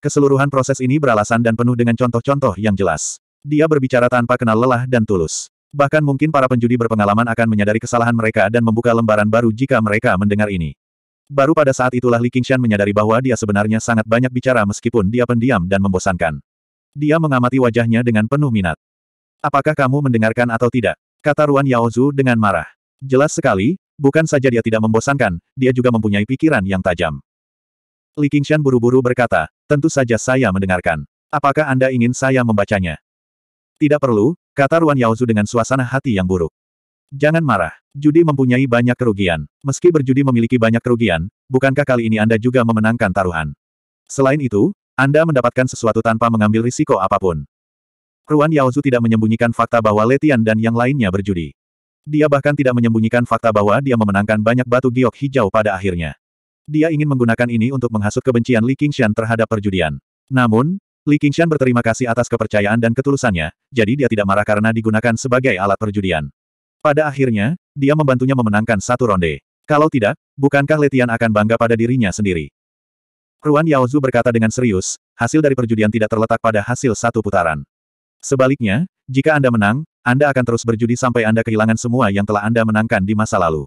Keseluruhan proses ini beralasan dan penuh dengan contoh-contoh yang jelas. Dia berbicara tanpa kenal lelah dan tulus. Bahkan mungkin para penjudi berpengalaman akan menyadari kesalahan mereka dan membuka lembaran baru jika mereka mendengar ini. Baru pada saat itulah Li Qingshan menyadari bahwa dia sebenarnya sangat banyak bicara meskipun dia pendiam dan membosankan. Dia mengamati wajahnya dengan penuh minat. Apakah kamu mendengarkan atau tidak? Kata Ruan Yaozu dengan marah. Jelas sekali, bukan saja dia tidak membosankan, dia juga mempunyai pikiran yang tajam. Li Qingshan buru-buru berkata, tentu saja saya mendengarkan. Apakah Anda ingin saya membacanya? Tidak perlu, kata Ruan Yaozu dengan suasana hati yang buruk. Jangan marah. Judi mempunyai banyak kerugian. Meski berjudi memiliki banyak kerugian, bukankah kali ini Anda juga memenangkan taruhan? Selain itu, Anda mendapatkan sesuatu tanpa mengambil risiko apapun. Ruan Yaozu tidak menyembunyikan fakta bahwa Letian dan yang lainnya berjudi. Dia bahkan tidak menyembunyikan fakta bahwa dia memenangkan banyak batu giok hijau pada akhirnya. Dia ingin menggunakan ini untuk menghasut kebencian Li Qingshan terhadap perjudian. Namun, Li Qingshan berterima kasih atas kepercayaan dan ketulusannya, jadi dia tidak marah karena digunakan sebagai alat perjudian. Pada akhirnya, dia membantunya memenangkan satu ronde. Kalau tidak, bukankah Letian akan bangga pada dirinya sendiri? Ruan Yaozu berkata dengan serius, hasil dari perjudian tidak terletak pada hasil satu putaran. Sebaliknya, jika Anda menang, anda akan terus berjudi sampai Anda kehilangan semua yang telah Anda menangkan di masa lalu.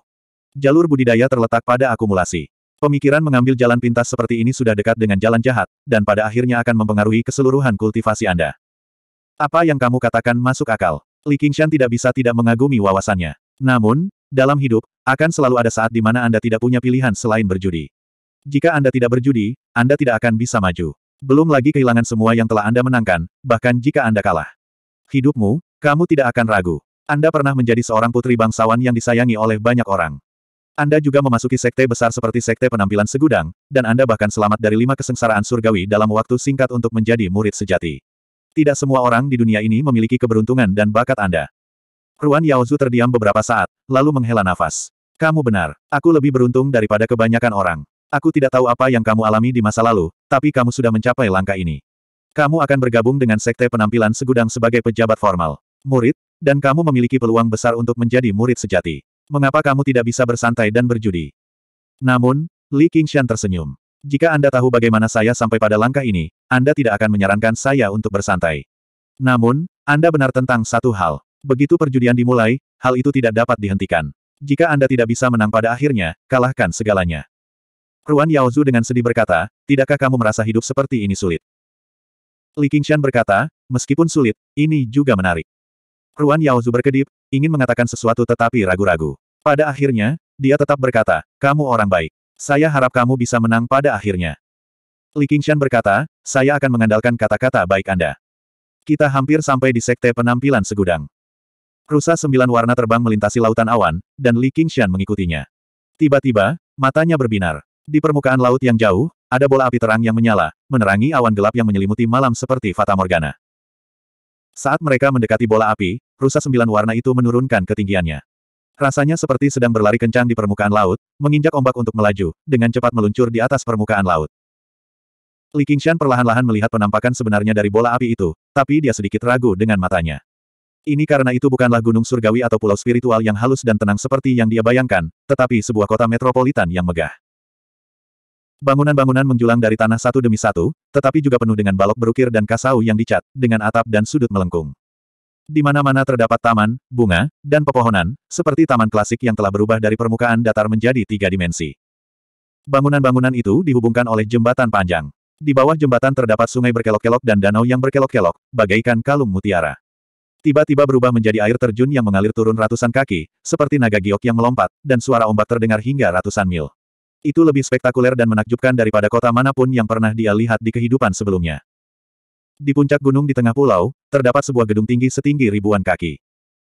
Jalur budidaya terletak pada akumulasi. Pemikiran mengambil jalan pintas seperti ini sudah dekat dengan jalan jahat, dan pada akhirnya akan mempengaruhi keseluruhan kultivasi Anda. Apa yang kamu katakan masuk akal. Li Qingshan tidak bisa tidak mengagumi wawasannya. Namun, dalam hidup, akan selalu ada saat di mana Anda tidak punya pilihan selain berjudi. Jika Anda tidak berjudi, Anda tidak akan bisa maju. Belum lagi kehilangan semua yang telah Anda menangkan, bahkan jika Anda kalah. Hidupmu, kamu tidak akan ragu. Anda pernah menjadi seorang putri bangsawan yang disayangi oleh banyak orang. Anda juga memasuki sekte besar seperti sekte penampilan segudang, dan Anda bahkan selamat dari lima kesengsaraan surgawi dalam waktu singkat untuk menjadi murid sejati. Tidak semua orang di dunia ini memiliki keberuntungan dan bakat Anda. Ruan Yaozu terdiam beberapa saat, lalu menghela nafas. Kamu benar, aku lebih beruntung daripada kebanyakan orang. Aku tidak tahu apa yang kamu alami di masa lalu, tapi kamu sudah mencapai langkah ini. Kamu akan bergabung dengan sekte penampilan segudang sebagai pejabat formal murid, dan kamu memiliki peluang besar untuk menjadi murid sejati. Mengapa kamu tidak bisa bersantai dan berjudi? Namun, Li Qingshan tersenyum. Jika Anda tahu bagaimana saya sampai pada langkah ini, Anda tidak akan menyarankan saya untuk bersantai. Namun, Anda benar tentang satu hal. Begitu perjudian dimulai, hal itu tidak dapat dihentikan. Jika Anda tidak bisa menang pada akhirnya, kalahkan segalanya. Ruan Yaozu dengan sedih berkata, tidakkah kamu merasa hidup seperti ini sulit? Li Qingshan berkata, meskipun sulit, ini juga menarik. Ruan Yaozu berkedip, ingin mengatakan sesuatu tetapi ragu-ragu. Pada akhirnya, dia tetap berkata, kamu orang baik. Saya harap kamu bisa menang pada akhirnya. Li Qingshan berkata, saya akan mengandalkan kata-kata baik Anda. Kita hampir sampai di sekte penampilan segudang. Rusa sembilan warna terbang melintasi lautan awan, dan Li Qingshan mengikutinya. Tiba-tiba, matanya berbinar. Di permukaan laut yang jauh, ada bola api terang yang menyala, menerangi awan gelap yang menyelimuti malam seperti Fata Morgana. Saat mereka mendekati bola api, rusa sembilan warna itu menurunkan ketinggiannya. Rasanya seperti sedang berlari kencang di permukaan laut, menginjak ombak untuk melaju, dengan cepat meluncur di atas permukaan laut. Li Qingshan perlahan-lahan melihat penampakan sebenarnya dari bola api itu, tapi dia sedikit ragu dengan matanya. Ini karena itu bukanlah gunung surgawi atau pulau spiritual yang halus dan tenang seperti yang dia bayangkan, tetapi sebuah kota metropolitan yang megah. Bangunan-bangunan menjulang dari tanah satu demi satu, tetapi juga penuh dengan balok berukir dan kasau yang dicat, dengan atap dan sudut melengkung. Di mana-mana terdapat taman, bunga, dan pepohonan, seperti taman klasik yang telah berubah dari permukaan datar menjadi tiga dimensi. Bangunan-bangunan itu dihubungkan oleh jembatan panjang. Di bawah jembatan terdapat sungai berkelok-kelok dan danau yang berkelok-kelok, bagaikan kalung mutiara. Tiba-tiba berubah menjadi air terjun yang mengalir turun ratusan kaki, seperti naga giok yang melompat, dan suara ombak terdengar hingga ratusan mil. Itu lebih spektakuler dan menakjubkan daripada kota manapun yang pernah dia lihat di kehidupan sebelumnya. Di puncak gunung di tengah pulau, terdapat sebuah gedung tinggi setinggi ribuan kaki.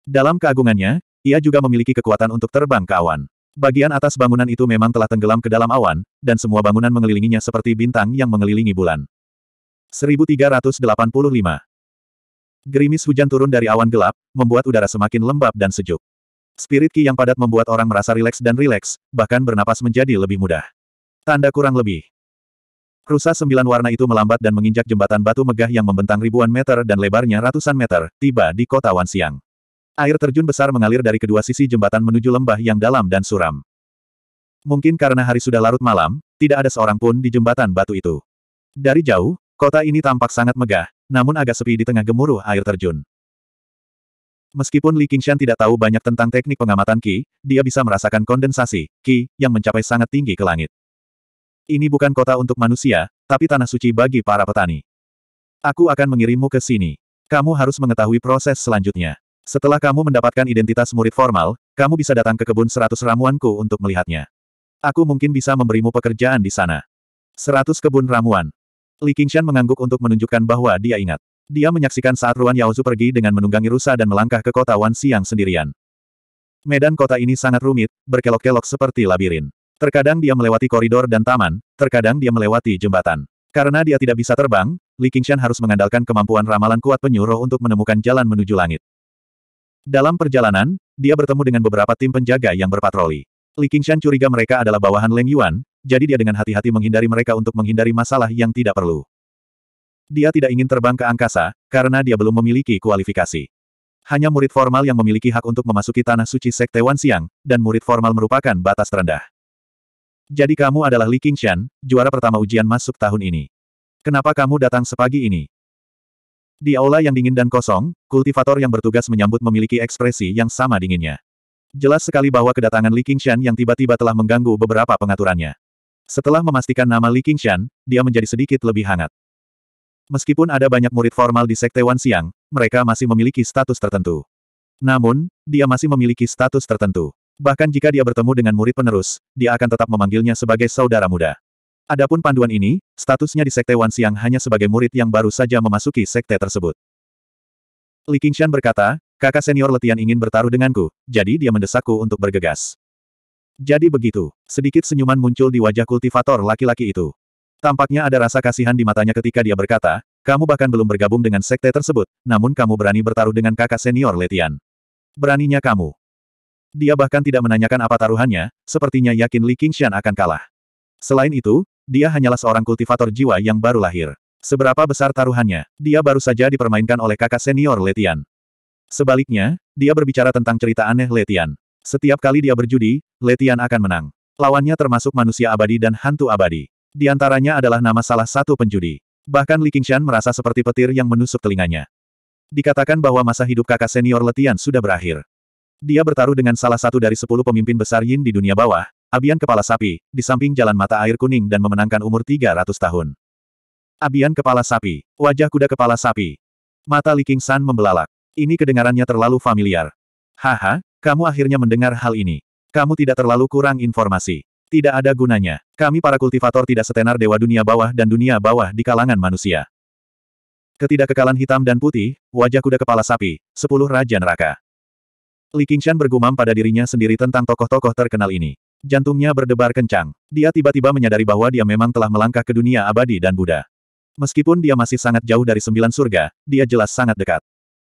Dalam keagungannya, ia juga memiliki kekuatan untuk terbang ke awan. Bagian atas bangunan itu memang telah tenggelam ke dalam awan, dan semua bangunan mengelilinginya seperti bintang yang mengelilingi bulan. 1385 Gerimis hujan turun dari awan gelap, membuat udara semakin lembab dan sejuk. Spirit Ki yang padat membuat orang merasa rileks dan rileks, bahkan bernapas menjadi lebih mudah. Tanda kurang lebih. Rusa sembilan warna itu melambat dan menginjak jembatan batu megah yang membentang ribuan meter dan lebarnya ratusan meter, tiba di kota Wansiang. Air terjun besar mengalir dari kedua sisi jembatan menuju lembah yang dalam dan suram. Mungkin karena hari sudah larut malam, tidak ada seorang pun di jembatan batu itu. Dari jauh, kota ini tampak sangat megah, namun agak sepi di tengah gemuruh air terjun. Meskipun Li Qingshan tidak tahu banyak tentang teknik pengamatan Qi, dia bisa merasakan kondensasi, Qi, yang mencapai sangat tinggi ke langit. Ini bukan kota untuk manusia, tapi tanah suci bagi para petani. Aku akan mengirimmu ke sini. Kamu harus mengetahui proses selanjutnya. Setelah kamu mendapatkan identitas murid formal, kamu bisa datang ke kebun seratus ramuanku untuk melihatnya. Aku mungkin bisa memberimu pekerjaan di sana. Seratus kebun ramuan. Li Qingshan mengangguk untuk menunjukkan bahwa dia ingat. Dia menyaksikan saat Ruan Yaozu pergi dengan menunggangi rusa dan melangkah ke kota Wan Siang sendirian. Medan kota ini sangat rumit, berkelok-kelok seperti labirin. Terkadang dia melewati koridor dan taman, terkadang dia melewati jembatan. Karena dia tidak bisa terbang, Li Qingshan harus mengandalkan kemampuan ramalan kuat penyuruh untuk menemukan jalan menuju langit. Dalam perjalanan, dia bertemu dengan beberapa tim penjaga yang berpatroli. Li Qingshan curiga mereka adalah bawahan Leng Yuan, jadi dia dengan hati-hati menghindari mereka untuk menghindari masalah yang tidak perlu. Dia tidak ingin terbang ke angkasa, karena dia belum memiliki kualifikasi. Hanya murid formal yang memiliki hak untuk memasuki tanah suci Sekte Wan Siang, dan murid formal merupakan batas terendah. Jadi kamu adalah Li Qingshan, juara pertama ujian masuk tahun ini. Kenapa kamu datang sepagi ini? Di aula yang dingin dan kosong, kultivator yang bertugas menyambut memiliki ekspresi yang sama dinginnya. Jelas sekali bahwa kedatangan Li Qingshan yang tiba-tiba telah mengganggu beberapa pengaturannya. Setelah memastikan nama Li Qingshan, dia menjadi sedikit lebih hangat. Meskipun ada banyak murid formal di Sekte Wan Siang, mereka masih memiliki status tertentu. Namun, dia masih memiliki status tertentu. Bahkan jika dia bertemu dengan murid penerus, dia akan tetap memanggilnya sebagai saudara muda. Adapun panduan ini, statusnya di Sekte Wan Siang hanya sebagai murid yang baru saja memasuki sekte tersebut. Li Qingshan berkata, kakak senior Letian ingin bertaruh denganku, jadi dia mendesakku untuk bergegas. Jadi begitu, sedikit senyuman muncul di wajah kultivator laki-laki itu. Tampaknya ada rasa kasihan di matanya ketika dia berkata, kamu bahkan belum bergabung dengan sekte tersebut, namun kamu berani bertaruh dengan kakak senior Letian. Beraninya kamu. Dia bahkan tidak menanyakan apa taruhannya, sepertinya yakin Li Qingshan akan kalah. Selain itu, dia hanyalah seorang kultivator jiwa yang baru lahir. Seberapa besar taruhannya, dia baru saja dipermainkan oleh kakak senior Letian. Sebaliknya, dia berbicara tentang cerita aneh Letian. Setiap kali dia berjudi, Letian akan menang. Lawannya termasuk manusia abadi dan hantu abadi. Di antaranya adalah nama salah satu penjudi. Bahkan Li Qingshan merasa seperti petir yang menusuk telinganya. Dikatakan bahwa masa hidup kakak senior Letian sudah berakhir. Dia bertaruh dengan salah satu dari sepuluh pemimpin besar Yin di dunia bawah, Abian Kepala Sapi, di samping jalan mata air kuning dan memenangkan umur 300 tahun. Abian Kepala Sapi, wajah kuda kepala sapi. Mata Li Qingshan membelalak. Ini kedengarannya terlalu familiar. Haha, kamu akhirnya mendengar hal ini. Kamu tidak terlalu kurang informasi. Tidak ada gunanya. Kami para kultivator tidak setenar dewa dunia bawah dan dunia bawah di kalangan manusia. Ketidakkekalan hitam dan putih, wajah kuda kepala sapi, sepuluh raja neraka. Li Qingshan bergumam pada dirinya sendiri tentang tokoh-tokoh terkenal ini. Jantungnya berdebar kencang. Dia tiba-tiba menyadari bahwa dia memang telah melangkah ke dunia abadi dan Buddha. Meskipun dia masih sangat jauh dari sembilan surga, dia jelas sangat dekat.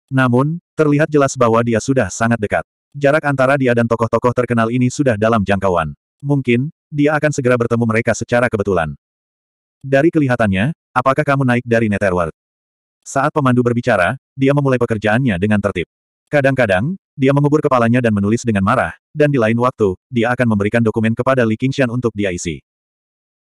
Namun, terlihat jelas bahwa dia sudah sangat dekat. Jarak antara dia dan tokoh-tokoh terkenal ini sudah dalam jangkauan. Mungkin, dia akan segera bertemu mereka secara kebetulan. Dari kelihatannya, apakah kamu naik dari Netherworld? Saat pemandu berbicara, dia memulai pekerjaannya dengan tertib. Kadang-kadang, dia mengubur kepalanya dan menulis dengan marah, dan di lain waktu, dia akan memberikan dokumen kepada Li Qingshan untuk dia isi.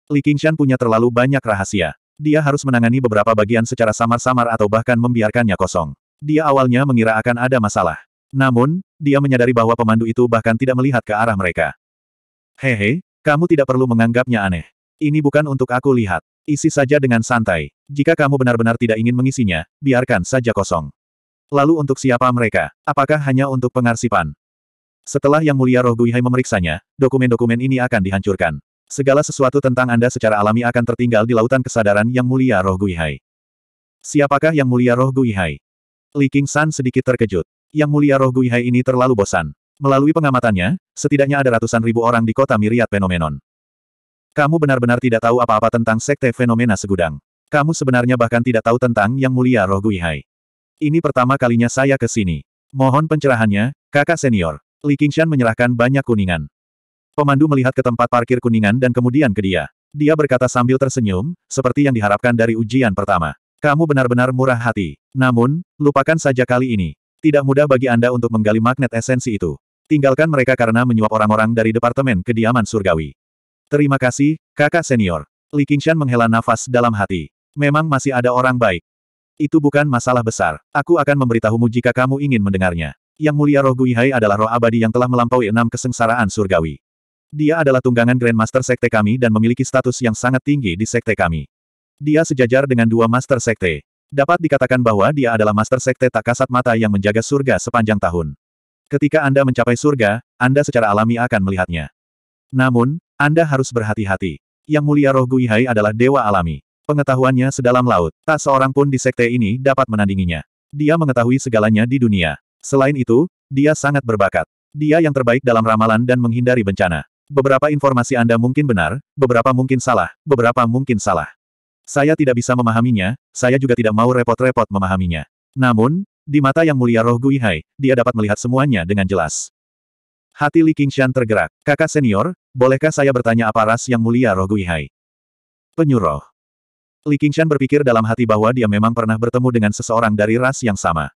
Li Qingshan punya terlalu banyak rahasia. Dia harus menangani beberapa bagian secara samar-samar atau bahkan membiarkannya kosong. Dia awalnya mengira akan ada masalah. Namun, dia menyadari bahwa pemandu itu bahkan tidak melihat ke arah mereka. Hehe, kamu tidak perlu menganggapnya aneh. Ini bukan untuk aku lihat. Isi saja dengan santai. Jika kamu benar-benar tidak ingin mengisinya, biarkan saja kosong. Lalu untuk siapa mereka? Apakah hanya untuk pengarsipan? Setelah Yang Mulia Roh Guihai memeriksanya, dokumen-dokumen ini akan dihancurkan. Segala sesuatu tentang Anda secara alami akan tertinggal di lautan kesadaran Yang Mulia Roh Guihai. Siapakah Yang Mulia Roh Guihai? Li Qing San sedikit terkejut. Yang Mulia Roh Guihai ini terlalu bosan. Melalui pengamatannya, setidaknya ada ratusan ribu orang di kota Miriat Fenomenon. Kamu benar-benar tidak tahu apa-apa tentang sekte fenomena segudang. Kamu sebenarnya bahkan tidak tahu tentang Yang Mulia Roh Guihai. Ini pertama kalinya saya ke sini. Mohon pencerahannya, kakak senior. Li Qingshan menyerahkan banyak kuningan. Pemandu melihat ke tempat parkir kuningan dan kemudian ke dia. Dia berkata sambil tersenyum, seperti yang diharapkan dari ujian pertama. Kamu benar-benar murah hati. Namun, lupakan saja kali ini. Tidak mudah bagi Anda untuk menggali magnet esensi itu. Tinggalkan mereka karena menyuap orang-orang dari Departemen Kediaman Surgawi. Terima kasih, kakak senior. Li Qingshan menghela nafas dalam hati. Memang masih ada orang baik. Itu bukan masalah besar. Aku akan memberitahumu jika kamu ingin mendengarnya. Yang mulia roh Guihai adalah roh abadi yang telah melampaui enam kesengsaraan surgawi. Dia adalah tunggangan Grandmaster Sekte kami dan memiliki status yang sangat tinggi di Sekte kami. Dia sejajar dengan dua Master Sekte. Dapat dikatakan bahwa dia adalah Master Sekte tak kasat mata yang menjaga surga sepanjang tahun. Ketika Anda mencapai surga, Anda secara alami akan melihatnya. Namun, Anda harus berhati-hati. Yang mulia roh Guihai adalah dewa alami. Pengetahuannya sedalam laut. Tak seorang pun di sekte ini dapat menandinginya. Dia mengetahui segalanya di dunia. Selain itu, dia sangat berbakat. Dia yang terbaik dalam ramalan dan menghindari bencana. Beberapa informasi Anda mungkin benar, beberapa mungkin salah, beberapa mungkin salah. Saya tidak bisa memahaminya, saya juga tidak mau repot-repot memahaminya. Namun, di mata yang mulia roh Gui Hai, dia dapat melihat semuanya dengan jelas. Hati Li Qingshan tergerak. Kakak senior, bolehkah saya bertanya apa ras yang mulia roh Gui Hai? Penyuruh. Li Qingshan berpikir dalam hati bahwa dia memang pernah bertemu dengan seseorang dari ras yang sama.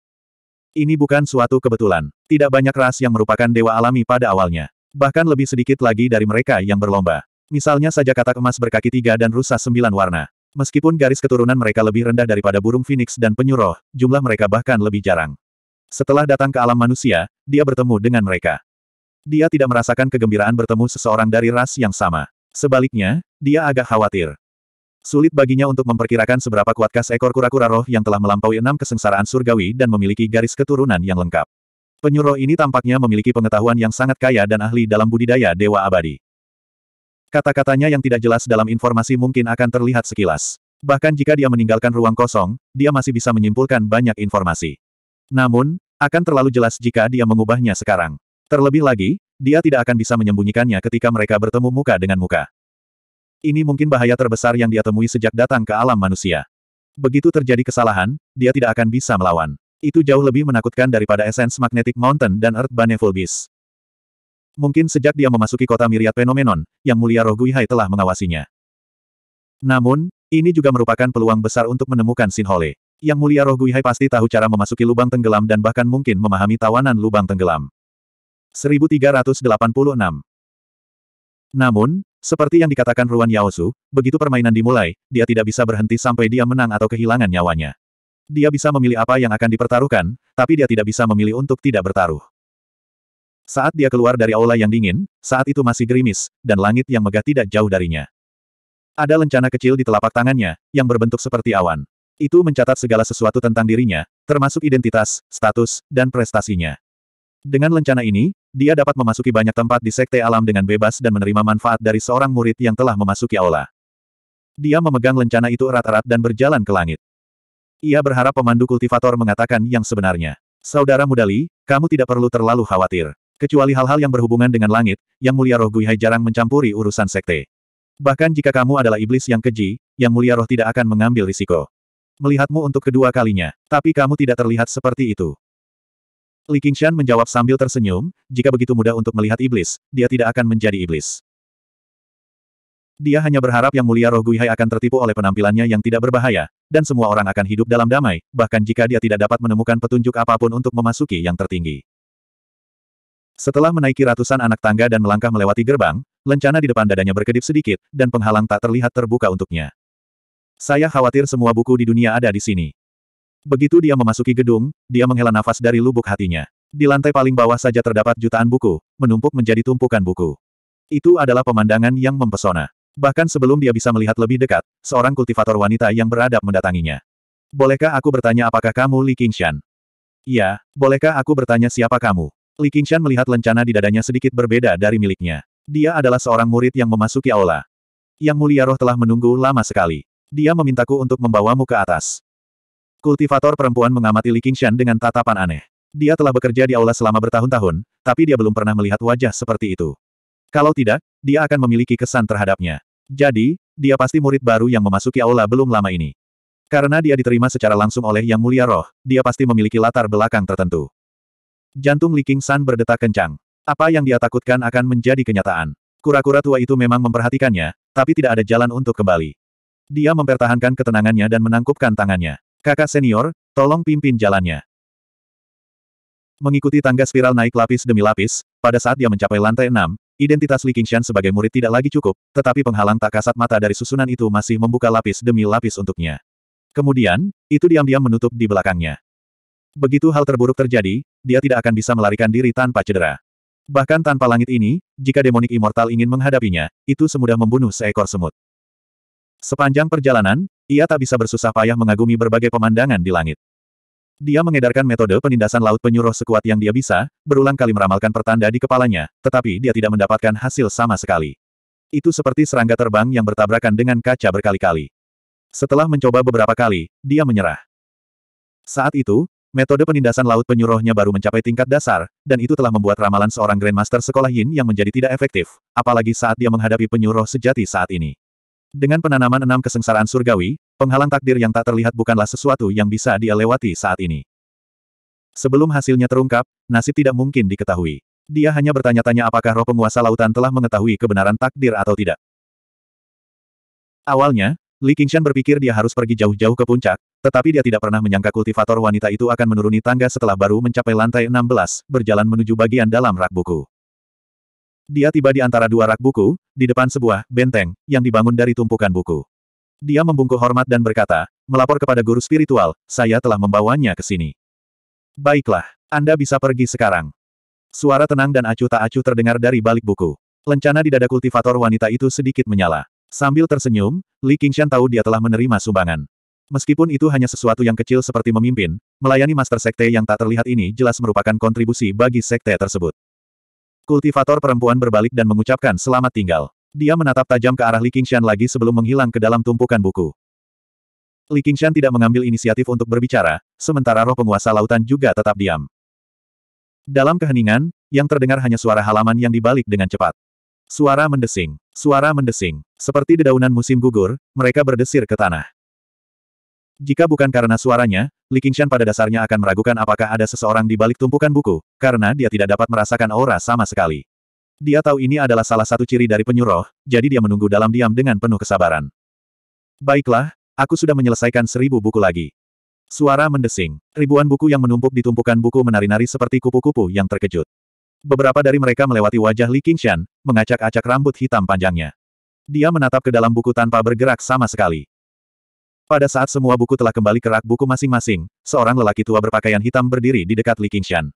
Ini bukan suatu kebetulan. Tidak banyak ras yang merupakan dewa alami pada awalnya. Bahkan lebih sedikit lagi dari mereka yang berlomba. Misalnya saja katak emas berkaki tiga dan rusa sembilan warna. Meskipun garis keturunan mereka lebih rendah daripada burung phoenix dan penyuruh, jumlah mereka bahkan lebih jarang. Setelah datang ke alam manusia, dia bertemu dengan mereka. Dia tidak merasakan kegembiraan bertemu seseorang dari ras yang sama. Sebaliknya, dia agak khawatir. Sulit baginya untuk memperkirakan seberapa kuatkah seekor kura-kura roh yang telah melampaui enam kesengsaraan surgawi dan memiliki garis keturunan yang lengkap. Penyuruh ini tampaknya memiliki pengetahuan yang sangat kaya dan ahli dalam budidaya dewa abadi. Kata-katanya yang tidak jelas dalam informasi mungkin akan terlihat sekilas. Bahkan jika dia meninggalkan ruang kosong, dia masih bisa menyimpulkan banyak informasi. Namun, akan terlalu jelas jika dia mengubahnya sekarang. Terlebih lagi, dia tidak akan bisa menyembunyikannya ketika mereka bertemu muka dengan muka. Ini mungkin bahaya terbesar yang dia temui sejak datang ke alam manusia. Begitu terjadi kesalahan, dia tidak akan bisa melawan. Itu jauh lebih menakutkan daripada esens magnetic mountain dan earth baneful beast. Mungkin sejak dia memasuki kota Miriat Fenomenon, yang mulia Roh Guihai telah mengawasinya. Namun, ini juga merupakan peluang besar untuk menemukan Sinhole. Yang mulia Roh Guihai pasti tahu cara memasuki lubang tenggelam dan bahkan mungkin memahami tawanan lubang tenggelam. 1386 Namun, seperti yang dikatakan Ruan Yaosu, begitu permainan dimulai, dia tidak bisa berhenti sampai dia menang atau kehilangan nyawanya. Dia bisa memilih apa yang akan dipertaruhkan, tapi dia tidak bisa memilih untuk tidak bertaruh. Saat dia keluar dari aula yang dingin, saat itu masih gerimis, dan langit yang megah tidak jauh darinya. Ada lencana kecil di telapak tangannya, yang berbentuk seperti awan. Itu mencatat segala sesuatu tentang dirinya, termasuk identitas, status, dan prestasinya. Dengan lencana ini, dia dapat memasuki banyak tempat di sekte alam dengan bebas dan menerima manfaat dari seorang murid yang telah memasuki aula. Dia memegang lencana itu erat-erat dan berjalan ke langit. Ia berharap pemandu kultivator mengatakan yang sebenarnya. Saudara Mudali, kamu tidak perlu terlalu khawatir. Kecuali hal-hal yang berhubungan dengan langit, Yang Mulia Roh Guihai jarang mencampuri urusan sekte. Bahkan jika kamu adalah iblis yang keji, Yang Mulia Roh tidak akan mengambil risiko. Melihatmu untuk kedua kalinya, tapi kamu tidak terlihat seperti itu. Li Qingshan menjawab sambil tersenyum, jika begitu mudah untuk melihat iblis, dia tidak akan menjadi iblis. Dia hanya berharap Yang Mulia Roh Guihai akan tertipu oleh penampilannya yang tidak berbahaya, dan semua orang akan hidup dalam damai, bahkan jika dia tidak dapat menemukan petunjuk apapun untuk memasuki yang tertinggi. Setelah menaiki ratusan anak tangga dan melangkah melewati gerbang, lencana di depan dadanya berkedip sedikit, dan penghalang tak terlihat terbuka untuknya. Saya khawatir semua buku di dunia ada di sini. Begitu dia memasuki gedung, dia menghela nafas dari lubuk hatinya. Di lantai paling bawah saja terdapat jutaan buku, menumpuk menjadi tumpukan buku. Itu adalah pemandangan yang mempesona. Bahkan sebelum dia bisa melihat lebih dekat, seorang kultivator wanita yang beradab mendatanginya. Bolehkah aku bertanya apakah kamu Li Qingshan? Ya, bolehkah aku bertanya siapa kamu? Li Qingshan melihat lencana di dadanya sedikit berbeda dari miliknya. Dia adalah seorang murid yang memasuki aula. Yang mulia roh telah menunggu lama sekali. Dia memintaku untuk membawamu ke atas. Kultivator perempuan mengamati Li Qingshan dengan tatapan aneh. Dia telah bekerja di aula selama bertahun-tahun, tapi dia belum pernah melihat wajah seperti itu. Kalau tidak, dia akan memiliki kesan terhadapnya. Jadi, dia pasti murid baru yang memasuki aula belum lama ini. Karena dia diterima secara langsung oleh Yang Mulia Roh, dia pasti memiliki latar belakang tertentu. Jantung Li King San berdetak kencang. Apa yang dia takutkan akan menjadi kenyataan. Kura-kura tua itu memang memperhatikannya, tapi tidak ada jalan untuk kembali. Dia mempertahankan ketenangannya dan menangkupkan tangannya. Kakak senior, tolong pimpin jalannya. Mengikuti tangga spiral naik lapis demi lapis, pada saat dia mencapai lantai enam, identitas Li Qingshan sebagai murid tidak lagi cukup, tetapi penghalang tak kasat mata dari susunan itu masih membuka lapis demi lapis untuknya. Kemudian, itu diam-diam menutup di belakangnya. Begitu hal terburuk terjadi, dia tidak akan bisa melarikan diri tanpa cedera. Bahkan tanpa langit ini, jika demonik immortal ingin menghadapinya, itu semudah membunuh seekor semut. Sepanjang perjalanan, ia tak bisa bersusah payah mengagumi berbagai pemandangan di langit. Dia mengedarkan metode penindasan laut penyuruh sekuat yang dia bisa, berulang kali meramalkan pertanda di kepalanya, tetapi dia tidak mendapatkan hasil sama sekali. Itu seperti serangga terbang yang bertabrakan dengan kaca berkali-kali. Setelah mencoba beberapa kali, dia menyerah. Saat itu, Metode penindasan laut penyuruhnya baru mencapai tingkat dasar, dan itu telah membuat ramalan seorang Grandmaster sekolah Yin yang menjadi tidak efektif, apalagi saat dia menghadapi penyuruh sejati saat ini. Dengan penanaman enam kesengsaraan surgawi, penghalang takdir yang tak terlihat bukanlah sesuatu yang bisa dia lewati saat ini. Sebelum hasilnya terungkap, nasib tidak mungkin diketahui. Dia hanya bertanya-tanya apakah roh penguasa lautan telah mengetahui kebenaran takdir atau tidak. Awalnya, Li Qingshan berpikir dia harus pergi jauh-jauh ke puncak, tetapi dia tidak pernah menyangka kultivator wanita itu akan menuruni tangga setelah baru mencapai lantai 16, berjalan menuju bagian dalam rak buku. Dia tiba di antara dua rak buku, di depan sebuah benteng, yang dibangun dari tumpukan buku. Dia membungkuk hormat dan berkata, melapor kepada guru spiritual, saya telah membawanya ke sini. Baiklah, Anda bisa pergi sekarang. Suara tenang dan acuh tak acuh terdengar dari balik buku. Lencana di dada kultivator wanita itu sedikit menyala. Sambil tersenyum, Li Qingshan tahu dia telah menerima sumbangan. Meskipun itu hanya sesuatu yang kecil seperti memimpin, melayani master sekte yang tak terlihat ini jelas merupakan kontribusi bagi sekte tersebut. Kultivator perempuan berbalik dan mengucapkan selamat tinggal. Dia menatap tajam ke arah Li Qingshan lagi sebelum menghilang ke dalam tumpukan buku. Li Qingshan tidak mengambil inisiatif untuk berbicara, sementara roh penguasa lautan juga tetap diam. Dalam keheningan, yang terdengar hanya suara halaman yang dibalik dengan cepat. Suara mendesing, suara mendesing. Seperti dedaunan musim gugur, mereka berdesir ke tanah. Jika bukan karena suaranya, Li Qingshan pada dasarnya akan meragukan apakah ada seseorang di balik tumpukan buku, karena dia tidak dapat merasakan aura sama sekali. Dia tahu ini adalah salah satu ciri dari penyuruh, jadi dia menunggu dalam diam dengan penuh kesabaran. Baiklah, aku sudah menyelesaikan seribu buku lagi. Suara mendesing. Ribuan buku yang menumpuk di tumpukan buku menari-nari seperti kupu-kupu yang terkejut. Beberapa dari mereka melewati wajah Li Qingshan, mengacak-acak rambut hitam panjangnya. Dia menatap ke dalam buku tanpa bergerak sama sekali. Pada saat semua buku telah kembali ke rak buku masing-masing, seorang lelaki tua berpakaian hitam berdiri di dekat Li Qingshan.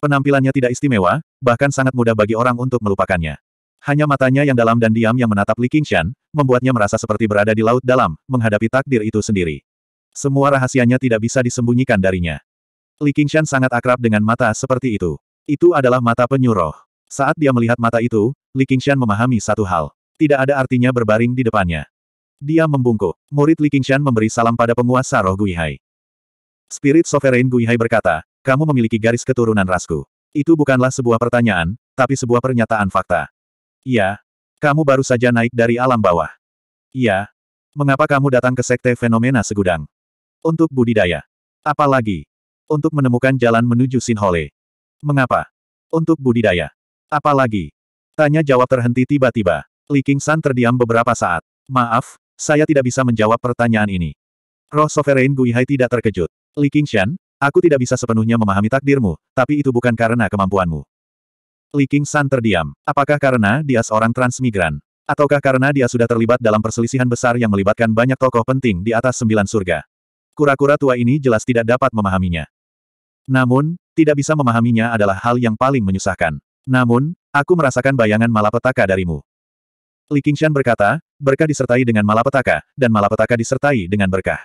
Penampilannya tidak istimewa, bahkan sangat mudah bagi orang untuk melupakannya. Hanya matanya yang dalam dan diam yang menatap Li Qingshan, membuatnya merasa seperti berada di laut dalam, menghadapi takdir itu sendiri. Semua rahasianya tidak bisa disembunyikan darinya. Li Qingshan sangat akrab dengan mata seperti itu. Itu adalah mata penyuruh. Saat dia melihat mata itu, Li Qingshan memahami satu hal. Tidak ada artinya berbaring di depannya. Dia membungkuk. Murid Li Qingshan memberi salam pada penguasa roh Guihai. Spirit Sovereign Guihai berkata, kamu memiliki garis keturunan rasku. Itu bukanlah sebuah pertanyaan, tapi sebuah pernyataan fakta. Iya. Kamu baru saja naik dari alam bawah. Iya. Mengapa kamu datang ke Sekte Fenomena Segudang? Untuk budidaya. Apalagi? Untuk menemukan jalan menuju Sinhole. Mengapa? Untuk budidaya. Apalagi? Tanya jawab terhenti tiba-tiba. Li Qingshan terdiam beberapa saat. Maaf, saya tidak bisa menjawab pertanyaan ini. Roh Sovereign Guihai tidak terkejut. Li Qingshan, aku tidak bisa sepenuhnya memahami takdirmu, tapi itu bukan karena kemampuanmu. Li Qingshan terdiam. Apakah karena dia seorang transmigran? Ataukah karena dia sudah terlibat dalam perselisihan besar yang melibatkan banyak tokoh penting di atas sembilan surga? Kura-kura tua ini jelas tidak dapat memahaminya. Namun, tidak bisa memahaminya adalah hal yang paling menyusahkan. Namun, aku merasakan bayangan malapetaka darimu. Li Qingshan berkata, berkah disertai dengan malapetaka, dan malapetaka disertai dengan berkah.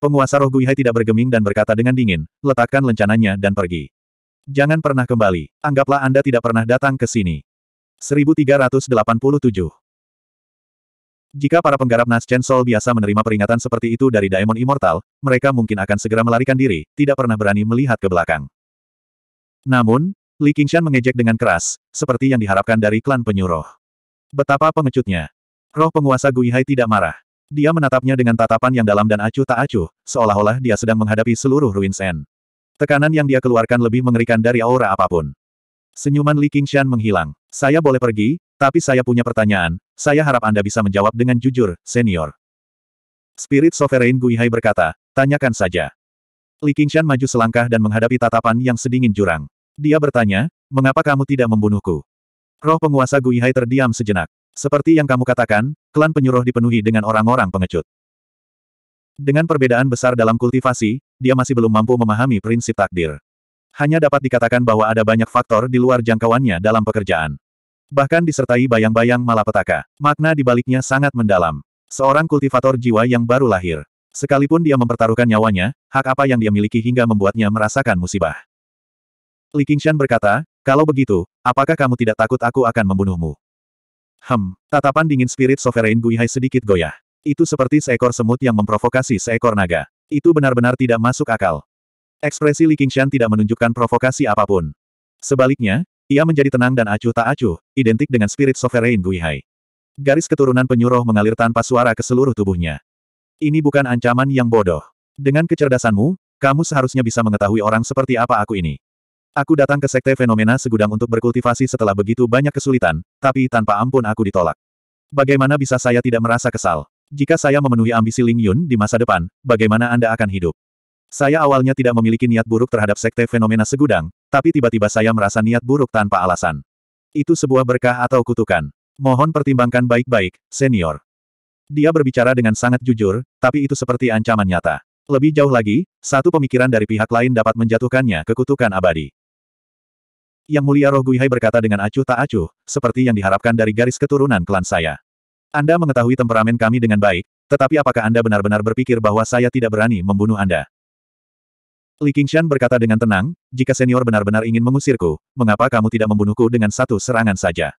Penguasa roh Guihai tidak bergeming dan berkata dengan dingin, letakkan lencananya dan pergi. Jangan pernah kembali, anggaplah Anda tidak pernah datang ke sini. 1387 Jika para penggarap nas Chen Sol biasa menerima peringatan seperti itu dari Daemon Immortal, mereka mungkin akan segera melarikan diri, tidak pernah berani melihat ke belakang. Namun, Li Qingshan mengejek dengan keras, seperti yang diharapkan dari klan penyuruh. Betapa pengecutnya. Roh penguasa Guihai tidak marah. Dia menatapnya dengan tatapan yang dalam dan acuh tak acuh, seolah-olah dia sedang menghadapi seluruh Ruin Sen. Tekanan yang dia keluarkan lebih mengerikan dari aura apapun. Senyuman Li Qingshan menghilang. Saya boleh pergi, tapi saya punya pertanyaan, saya harap Anda bisa menjawab dengan jujur, senior. Spirit Sovereign Guihai berkata, tanyakan saja. Li Qingshan maju selangkah dan menghadapi tatapan yang sedingin jurang. Dia bertanya, mengapa kamu tidak membunuhku? Roh penguasa Guihai terdiam sejenak. Seperti yang kamu katakan, klan penyuruh dipenuhi dengan orang-orang pengecut. Dengan perbedaan besar dalam kultivasi, dia masih belum mampu memahami prinsip takdir. Hanya dapat dikatakan bahwa ada banyak faktor di luar jangkauannya dalam pekerjaan. Bahkan disertai bayang-bayang malapetaka. Makna dibaliknya sangat mendalam. Seorang kultivator jiwa yang baru lahir. Sekalipun dia mempertaruhkan nyawanya, hak apa yang dia miliki hingga membuatnya merasakan musibah. Li Qingshan berkata, kalau begitu, apakah kamu tidak takut aku akan membunuhmu? Hem, tatapan dingin spirit sovereign Guihai sedikit goyah. Itu seperti seekor semut yang memprovokasi seekor naga. Itu benar-benar tidak masuk akal. Ekspresi Li Qingshan tidak menunjukkan provokasi apapun. Sebaliknya, ia menjadi tenang dan acuh tak acuh, identik dengan spirit sovereign Guihai. Garis keturunan penyuruh mengalir tanpa suara ke seluruh tubuhnya. Ini bukan ancaman yang bodoh. Dengan kecerdasanmu, kamu seharusnya bisa mengetahui orang seperti apa aku ini. Aku datang ke Sekte Fenomena Segudang untuk berkultivasi setelah begitu banyak kesulitan, tapi tanpa ampun aku ditolak. Bagaimana bisa saya tidak merasa kesal? Jika saya memenuhi ambisi Ling Yun di masa depan, bagaimana Anda akan hidup? Saya awalnya tidak memiliki niat buruk terhadap Sekte Fenomena Segudang, tapi tiba-tiba saya merasa niat buruk tanpa alasan. Itu sebuah berkah atau kutukan. Mohon pertimbangkan baik-baik, senior. Dia berbicara dengan sangat jujur, tapi itu seperti ancaman nyata. Lebih jauh lagi, satu pemikiran dari pihak lain dapat menjatuhkannya ke kutukan abadi. Yang Mulia Roh Guihai berkata dengan acuh tak acuh, seperti yang diharapkan dari garis keturunan klan saya. Anda mengetahui temperamen kami dengan baik, tetapi apakah Anda benar-benar berpikir bahwa saya tidak berani membunuh Anda? Li Qingshan berkata dengan tenang, jika senior benar-benar ingin mengusirku, mengapa kamu tidak membunuhku dengan satu serangan saja?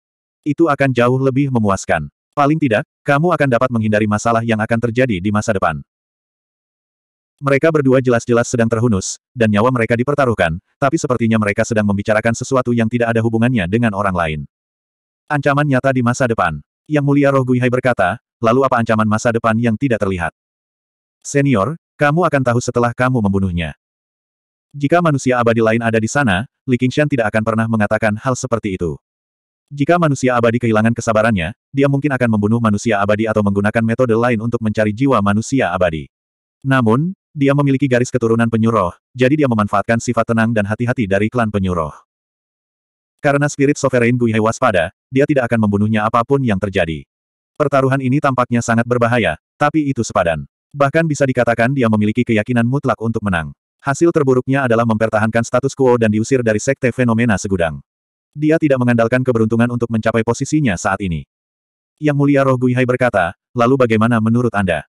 Itu akan jauh lebih memuaskan. Paling tidak, kamu akan dapat menghindari masalah yang akan terjadi di masa depan. Mereka berdua jelas-jelas sedang terhunus, dan nyawa mereka dipertaruhkan, tapi sepertinya mereka sedang membicarakan sesuatu yang tidak ada hubungannya dengan orang lain. Ancaman nyata di masa depan. Yang mulia Roh Guihai berkata, lalu apa ancaman masa depan yang tidak terlihat? Senior, kamu akan tahu setelah kamu membunuhnya. Jika manusia abadi lain ada di sana, Li Qingshan tidak akan pernah mengatakan hal seperti itu. Jika manusia abadi kehilangan kesabarannya, dia mungkin akan membunuh manusia abadi atau menggunakan metode lain untuk mencari jiwa manusia abadi. Namun, dia memiliki garis keturunan penyuruh, jadi dia memanfaatkan sifat tenang dan hati-hati dari klan penyuruh. Karena spirit sovereign Guihe waspada, dia tidak akan membunuhnya apapun yang terjadi. Pertaruhan ini tampaknya sangat berbahaya, tapi itu sepadan. Bahkan bisa dikatakan dia memiliki keyakinan mutlak untuk menang. Hasil terburuknya adalah mempertahankan status quo dan diusir dari sekte fenomena segudang. Dia tidak mengandalkan keberuntungan untuk mencapai posisinya saat ini. Yang mulia roh Gui Hai berkata, lalu bagaimana menurut Anda?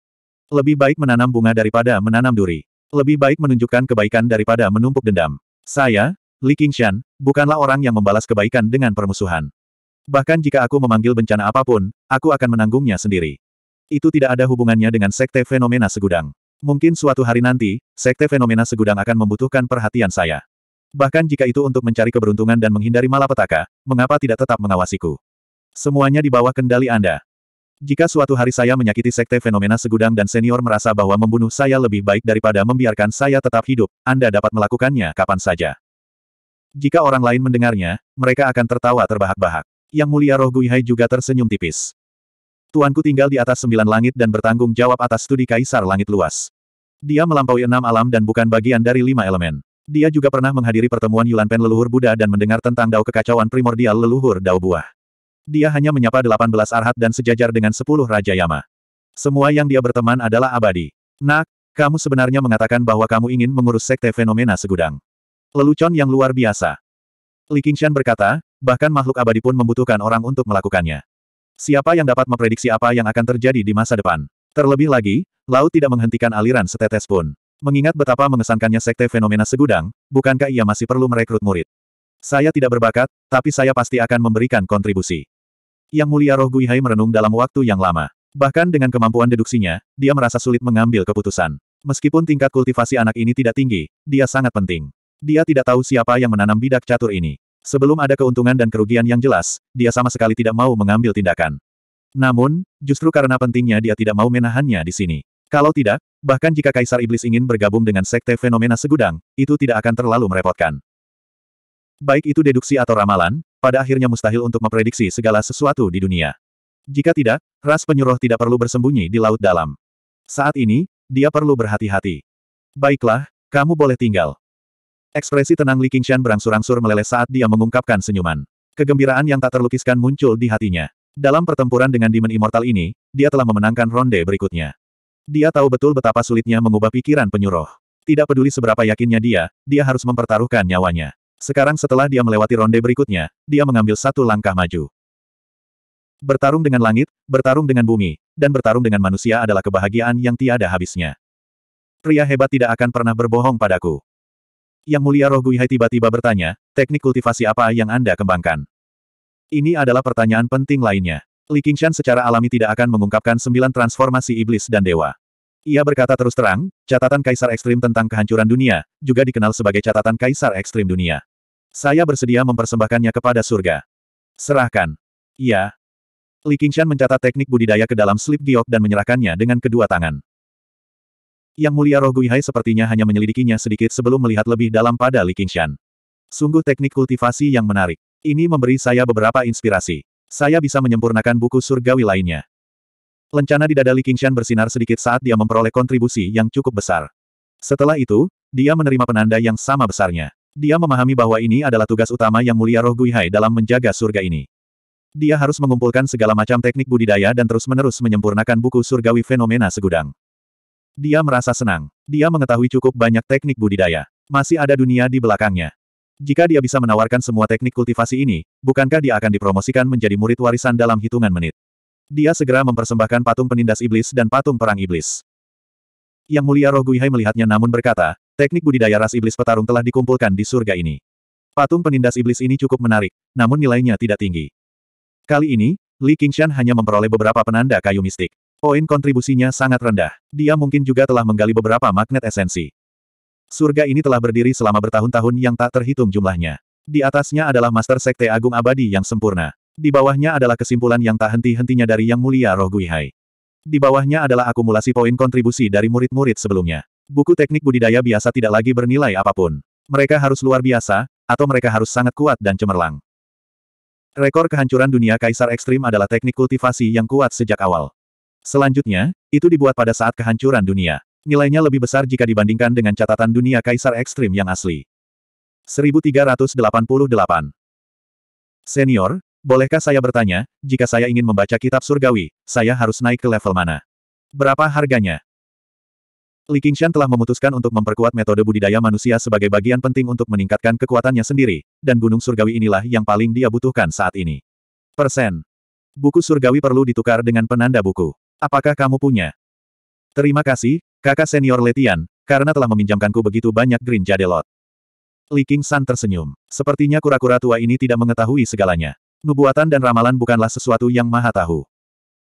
Lebih baik menanam bunga daripada menanam duri. Lebih baik menunjukkan kebaikan daripada menumpuk dendam. Saya, Li Qingshan, bukanlah orang yang membalas kebaikan dengan permusuhan. Bahkan jika aku memanggil bencana apapun, aku akan menanggungnya sendiri. Itu tidak ada hubungannya dengan sekte fenomena segudang. Mungkin suatu hari nanti, sekte fenomena segudang akan membutuhkan perhatian saya. Bahkan jika itu untuk mencari keberuntungan dan menghindari malapetaka, mengapa tidak tetap mengawasiku? Semuanya di bawah kendali Anda. Jika suatu hari saya menyakiti sekte fenomena segudang dan senior merasa bahwa membunuh saya lebih baik daripada membiarkan saya tetap hidup, Anda dapat melakukannya kapan saja. Jika orang lain mendengarnya, mereka akan tertawa terbahak-bahak. Yang mulia roh Guihai juga tersenyum tipis. Tuanku tinggal di atas sembilan langit dan bertanggung jawab atas studi kaisar langit luas. Dia melampaui enam alam dan bukan bagian dari lima elemen. Dia juga pernah menghadiri pertemuan Yulan Pen leluhur Buddha dan mendengar tentang dao kekacauan primordial leluhur dao buah dia hanya menyapa 18 arhat dan sejajar dengan 10 Raja Yama. Semua yang dia berteman adalah abadi. Nak, kamu sebenarnya mengatakan bahwa kamu ingin mengurus sekte fenomena segudang. Lelucon yang luar biasa. Li Qingshan berkata, bahkan makhluk abadi pun membutuhkan orang untuk melakukannya. Siapa yang dapat memprediksi apa yang akan terjadi di masa depan? Terlebih lagi, laut tidak menghentikan aliran setetes pun. Mengingat betapa mengesankannya sekte fenomena segudang, bukankah ia masih perlu merekrut murid? Saya tidak berbakat, tapi saya pasti akan memberikan kontribusi. Yang mulia roh Guihai merenung dalam waktu yang lama. Bahkan dengan kemampuan deduksinya, dia merasa sulit mengambil keputusan. Meskipun tingkat kultivasi anak ini tidak tinggi, dia sangat penting. Dia tidak tahu siapa yang menanam bidak catur ini. Sebelum ada keuntungan dan kerugian yang jelas, dia sama sekali tidak mau mengambil tindakan. Namun, justru karena pentingnya dia tidak mau menahannya di sini. Kalau tidak, bahkan jika Kaisar Iblis ingin bergabung dengan Sekte Fenomena Segudang, itu tidak akan terlalu merepotkan. Baik itu deduksi atau ramalan, pada akhirnya mustahil untuk memprediksi segala sesuatu di dunia. Jika tidak, ras penyuruh tidak perlu bersembunyi di laut dalam. Saat ini, dia perlu berhati-hati. Baiklah, kamu boleh tinggal. Ekspresi tenang Li Qingshan berangsur-angsur meleleh saat dia mengungkapkan senyuman. Kegembiraan yang tak terlukiskan muncul di hatinya. Dalam pertempuran dengan Demon Immortal ini, dia telah memenangkan ronde berikutnya. Dia tahu betul betapa sulitnya mengubah pikiran penyuruh. Tidak peduli seberapa yakinnya dia, dia harus mempertaruhkan nyawanya. Sekarang setelah dia melewati ronde berikutnya, dia mengambil satu langkah maju. Bertarung dengan langit, bertarung dengan bumi, dan bertarung dengan manusia adalah kebahagiaan yang tiada habisnya. Pria hebat tidak akan pernah berbohong padaku. Yang mulia Roh Guihai tiba-tiba bertanya, teknik kultivasi apa yang Anda kembangkan? Ini adalah pertanyaan penting lainnya. Li Qingshan secara alami tidak akan mengungkapkan sembilan transformasi iblis dan dewa. Ia berkata terus terang, catatan Kaisar Ekstrim tentang kehancuran dunia, juga dikenal sebagai catatan Kaisar Ekstrim dunia. Saya bersedia mempersembahkannya kepada surga. Serahkan. Iya. Li Qingshan mencatat teknik budidaya ke dalam slip giok dan menyerahkannya dengan kedua tangan. Yang mulia Roh Guihai sepertinya hanya menyelidikinya sedikit sebelum melihat lebih dalam pada Li Qingshan. Sungguh teknik kultivasi yang menarik. Ini memberi saya beberapa inspirasi. Saya bisa menyempurnakan buku surgawi lainnya. Lencana di dada Li Qingshan bersinar sedikit saat dia memperoleh kontribusi yang cukup besar. Setelah itu, dia menerima penanda yang sama besarnya. Dia memahami bahwa ini adalah tugas utama yang mulia roh Guihai dalam menjaga surga ini. Dia harus mengumpulkan segala macam teknik budidaya dan terus-menerus menyempurnakan buku surgawi fenomena segudang. Dia merasa senang. Dia mengetahui cukup banyak teknik budidaya. Masih ada dunia di belakangnya. Jika dia bisa menawarkan semua teknik kultivasi ini, bukankah dia akan dipromosikan menjadi murid warisan dalam hitungan menit? Dia segera mempersembahkan patung penindas iblis dan patung perang iblis. Yang mulia roh Guihai melihatnya namun berkata, Teknik budidaya ras iblis petarung telah dikumpulkan di surga ini. Patung penindas iblis ini cukup menarik, namun nilainya tidak tinggi. Kali ini, Li Qingshan hanya memperoleh beberapa penanda kayu mistik. Poin kontribusinya sangat rendah. Dia mungkin juga telah menggali beberapa magnet esensi. Surga ini telah berdiri selama bertahun-tahun yang tak terhitung jumlahnya. Di atasnya adalah Master Sekte Agung Abadi yang sempurna. Di bawahnya adalah kesimpulan yang tak henti-hentinya dari Yang Mulia Roh Guihai. Di bawahnya adalah akumulasi poin kontribusi dari murid-murid sebelumnya. Buku teknik budidaya biasa tidak lagi bernilai apapun. Mereka harus luar biasa, atau mereka harus sangat kuat dan cemerlang. Rekor kehancuran dunia Kaisar Ekstrim adalah teknik kultivasi yang kuat sejak awal. Selanjutnya, itu dibuat pada saat kehancuran dunia. Nilainya lebih besar jika dibandingkan dengan catatan dunia Kaisar Ekstrim yang asli. 1388 Senior, bolehkah saya bertanya, jika saya ingin membaca kitab surgawi, saya harus naik ke level mana? Berapa harganya? Li Qingshan telah memutuskan untuk memperkuat metode budidaya manusia sebagai bagian penting untuk meningkatkan kekuatannya sendiri, dan gunung surgawi inilah yang paling dia butuhkan saat ini. Persen. Buku surgawi perlu ditukar dengan penanda buku. Apakah kamu punya? Terima kasih, kakak senior Letian, karena telah meminjamkanku begitu banyak Green Jadelot. Li Qingshan tersenyum. Sepertinya kura-kura tua ini tidak mengetahui segalanya. Nubuatan dan ramalan bukanlah sesuatu yang maha tahu.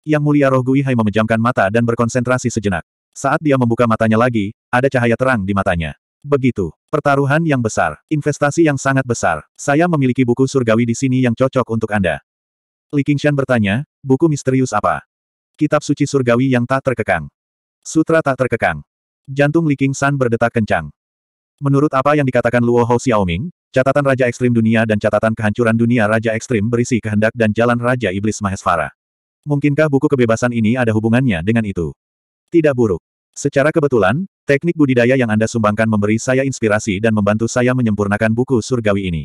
Yang mulia roh Gui Hai memejamkan mata dan berkonsentrasi sejenak. Saat dia membuka matanya lagi, ada cahaya terang di matanya. Begitu. Pertaruhan yang besar. Investasi yang sangat besar. Saya memiliki buku surgawi di sini yang cocok untuk Anda. Li Qingshan bertanya, buku misterius apa? Kitab suci surgawi yang tak terkekang. Sutra tak terkekang. Jantung Li Qingshan berdetak kencang. Menurut apa yang dikatakan Luo Hou Xiaoming, catatan Raja Ekstrim Dunia dan catatan Kehancuran Dunia Raja Ekstrim berisi kehendak dan jalan Raja Iblis Mahesvara. Mungkinkah buku kebebasan ini ada hubungannya dengan itu? Tidak buruk. Secara kebetulan, teknik budidaya yang Anda sumbangkan memberi saya inspirasi dan membantu saya menyempurnakan buku surgawi ini.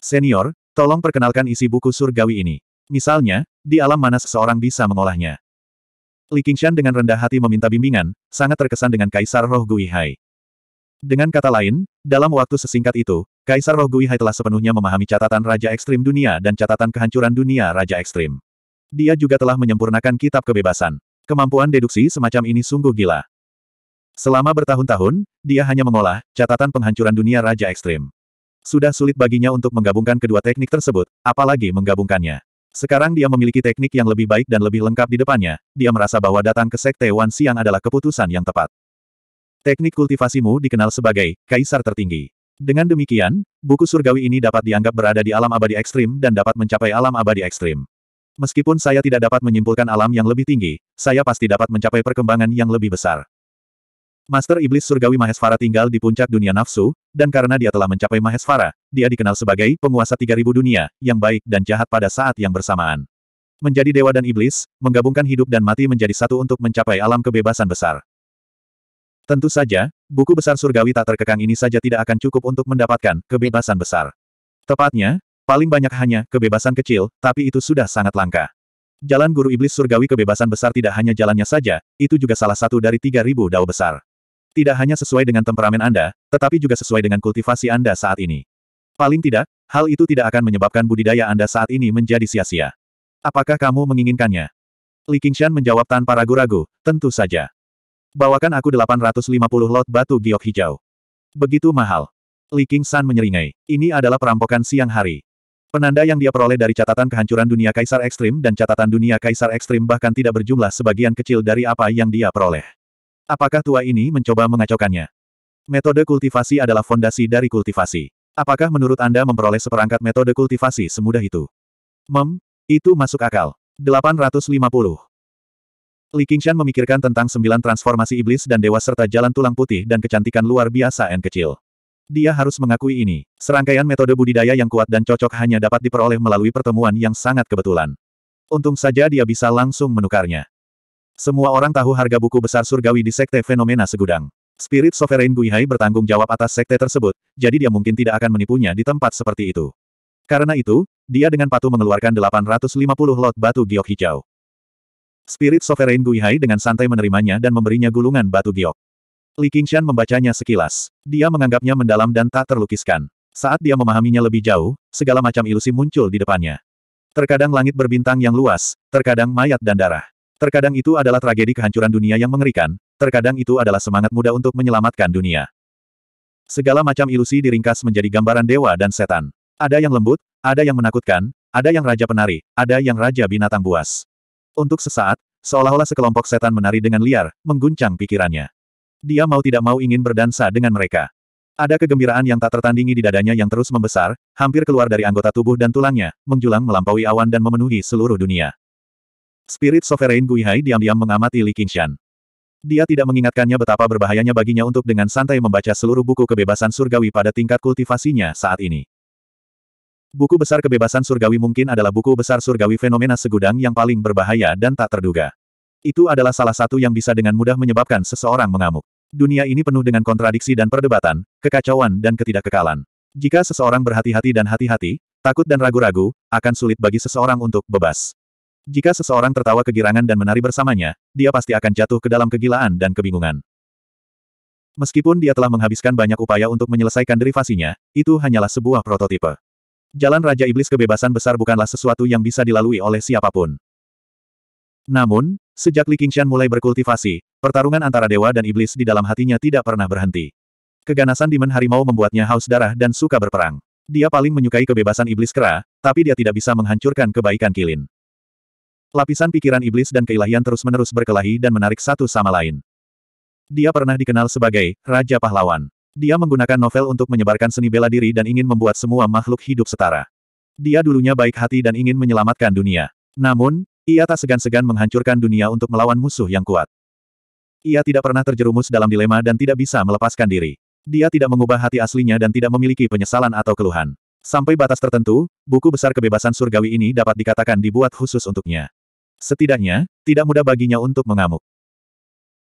Senior, tolong perkenalkan isi buku surgawi ini. Misalnya, di alam mana seseorang bisa mengolahnya. Li Qingshan dengan rendah hati meminta bimbingan, sangat terkesan dengan Kaisar Roh Guihai. Dengan kata lain, dalam waktu sesingkat itu, Kaisar Roh Guihai telah sepenuhnya memahami catatan Raja Ekstrim Dunia dan catatan kehancuran dunia Raja Ekstrim. Dia juga telah menyempurnakan kitab kebebasan. Kemampuan deduksi semacam ini sungguh gila. Selama bertahun-tahun, dia hanya mengolah catatan penghancuran dunia Raja Ekstrim. Sudah sulit baginya untuk menggabungkan kedua teknik tersebut, apalagi menggabungkannya. Sekarang dia memiliki teknik yang lebih baik dan lebih lengkap di depannya, dia merasa bahwa datang ke Sekte Wan Siang adalah keputusan yang tepat. Teknik kultivasimu dikenal sebagai Kaisar Tertinggi. Dengan demikian, buku surgawi ini dapat dianggap berada di alam abadi ekstrim dan dapat mencapai alam abadi ekstrim. Meskipun saya tidak dapat menyimpulkan alam yang lebih tinggi, saya pasti dapat mencapai perkembangan yang lebih besar. Master Iblis Surgawi Mahesvara tinggal di puncak dunia nafsu, dan karena dia telah mencapai Mahesvara, dia dikenal sebagai penguasa 3000 dunia, yang baik dan jahat pada saat yang bersamaan. Menjadi dewa dan iblis, menggabungkan hidup dan mati menjadi satu untuk mencapai alam kebebasan besar. Tentu saja, buku besar surgawi tak terkekang ini saja tidak akan cukup untuk mendapatkan kebebasan besar. Tepatnya, Paling banyak hanya kebebasan kecil, tapi itu sudah sangat langka. Jalan guru iblis surgawi kebebasan besar tidak hanya jalannya saja, itu juga salah satu dari 3000 dao besar. Tidak hanya sesuai dengan temperamen Anda, tetapi juga sesuai dengan kultivasi Anda saat ini. Paling tidak, hal itu tidak akan menyebabkan budidaya Anda saat ini menjadi sia-sia. Apakah kamu menginginkannya? Li Qingshan menjawab tanpa ragu-ragu, tentu saja. Bawakan aku 850 lot batu giok hijau. Begitu mahal. Li Qingshan menyeringai. Ini adalah perampokan siang hari. Penanda yang dia peroleh dari catatan kehancuran dunia Kaisar Ekstrim dan catatan dunia Kaisar Ekstrim bahkan tidak berjumlah sebagian kecil dari apa yang dia peroleh. Apakah tua ini mencoba mengacaukannya? Metode kultivasi adalah fondasi dari kultivasi. Apakah menurut Anda memperoleh seperangkat metode kultivasi semudah itu? Mem, itu masuk akal. 850. Li Qingshan memikirkan tentang sembilan transformasi iblis dan dewa serta jalan tulang putih dan kecantikan luar biasa N kecil. Dia harus mengakui ini. Serangkaian metode budidaya yang kuat dan cocok hanya dapat diperoleh melalui pertemuan yang sangat kebetulan. Untung saja dia bisa langsung menukarnya. Semua orang tahu harga buku besar surgawi di Sekte Fenomena Segudang. Spirit Sovereign Guihai bertanggung jawab atas sekte tersebut, jadi dia mungkin tidak akan menipunya di tempat seperti itu. Karena itu, dia dengan patuh mengeluarkan 850 lot batu giok hijau. Spirit Sovereign Guihai dengan santai menerimanya dan memberinya gulungan batu giok. Li Qingshan membacanya sekilas. Dia menganggapnya mendalam dan tak terlukiskan. Saat dia memahaminya lebih jauh, segala macam ilusi muncul di depannya. Terkadang langit berbintang yang luas, terkadang mayat dan darah. Terkadang itu adalah tragedi kehancuran dunia yang mengerikan, terkadang itu adalah semangat muda untuk menyelamatkan dunia. Segala macam ilusi diringkas menjadi gambaran dewa dan setan. Ada yang lembut, ada yang menakutkan, ada yang raja penari, ada yang raja binatang buas. Untuk sesaat, seolah-olah sekelompok setan menari dengan liar, mengguncang pikirannya. Dia mau tidak mau ingin berdansa dengan mereka. Ada kegembiraan yang tak tertandingi di dadanya yang terus membesar, hampir keluar dari anggota tubuh dan tulangnya, menjulang melampaui awan dan memenuhi seluruh dunia. Spirit Sovereign Guihai diam-diam mengamati Li Qingshan. Dia tidak mengingatkannya betapa berbahayanya baginya untuk dengan santai membaca seluruh buku kebebasan surgawi pada tingkat kultivasinya saat ini. Buku besar kebebasan surgawi mungkin adalah buku besar surgawi fenomena segudang yang paling berbahaya dan tak terduga. Itu adalah salah satu yang bisa dengan mudah menyebabkan seseorang mengamuk. Dunia ini penuh dengan kontradiksi dan perdebatan, kekacauan dan ketidakkekalan. Jika seseorang berhati-hati dan hati-hati, takut dan ragu-ragu, akan sulit bagi seseorang untuk bebas. Jika seseorang tertawa kegirangan dan menari bersamanya, dia pasti akan jatuh ke dalam kegilaan dan kebingungan. Meskipun dia telah menghabiskan banyak upaya untuk menyelesaikan derivasinya, itu hanyalah sebuah prototipe. Jalan Raja Iblis kebebasan besar bukanlah sesuatu yang bisa dilalui oleh siapapun. Namun, Sejak Li Qingshan mulai berkultivasi, pertarungan antara dewa dan iblis di dalam hatinya tidak pernah berhenti. Keganasan Demon Harimau membuatnya haus darah dan suka berperang. Dia paling menyukai kebebasan iblis kera, tapi dia tidak bisa menghancurkan kebaikan Kilin. Lapisan pikiran iblis dan keilahian terus-menerus berkelahi dan menarik satu sama lain. Dia pernah dikenal sebagai Raja Pahlawan. Dia menggunakan novel untuk menyebarkan seni bela diri dan ingin membuat semua makhluk hidup setara. Dia dulunya baik hati dan ingin menyelamatkan dunia. Namun, ia tak segan-segan menghancurkan dunia untuk melawan musuh yang kuat. Ia tidak pernah terjerumus dalam dilema dan tidak bisa melepaskan diri. Dia tidak mengubah hati aslinya dan tidak memiliki penyesalan atau keluhan. Sampai batas tertentu, buku besar kebebasan surgawi ini dapat dikatakan dibuat khusus untuknya. Setidaknya, tidak mudah baginya untuk mengamuk.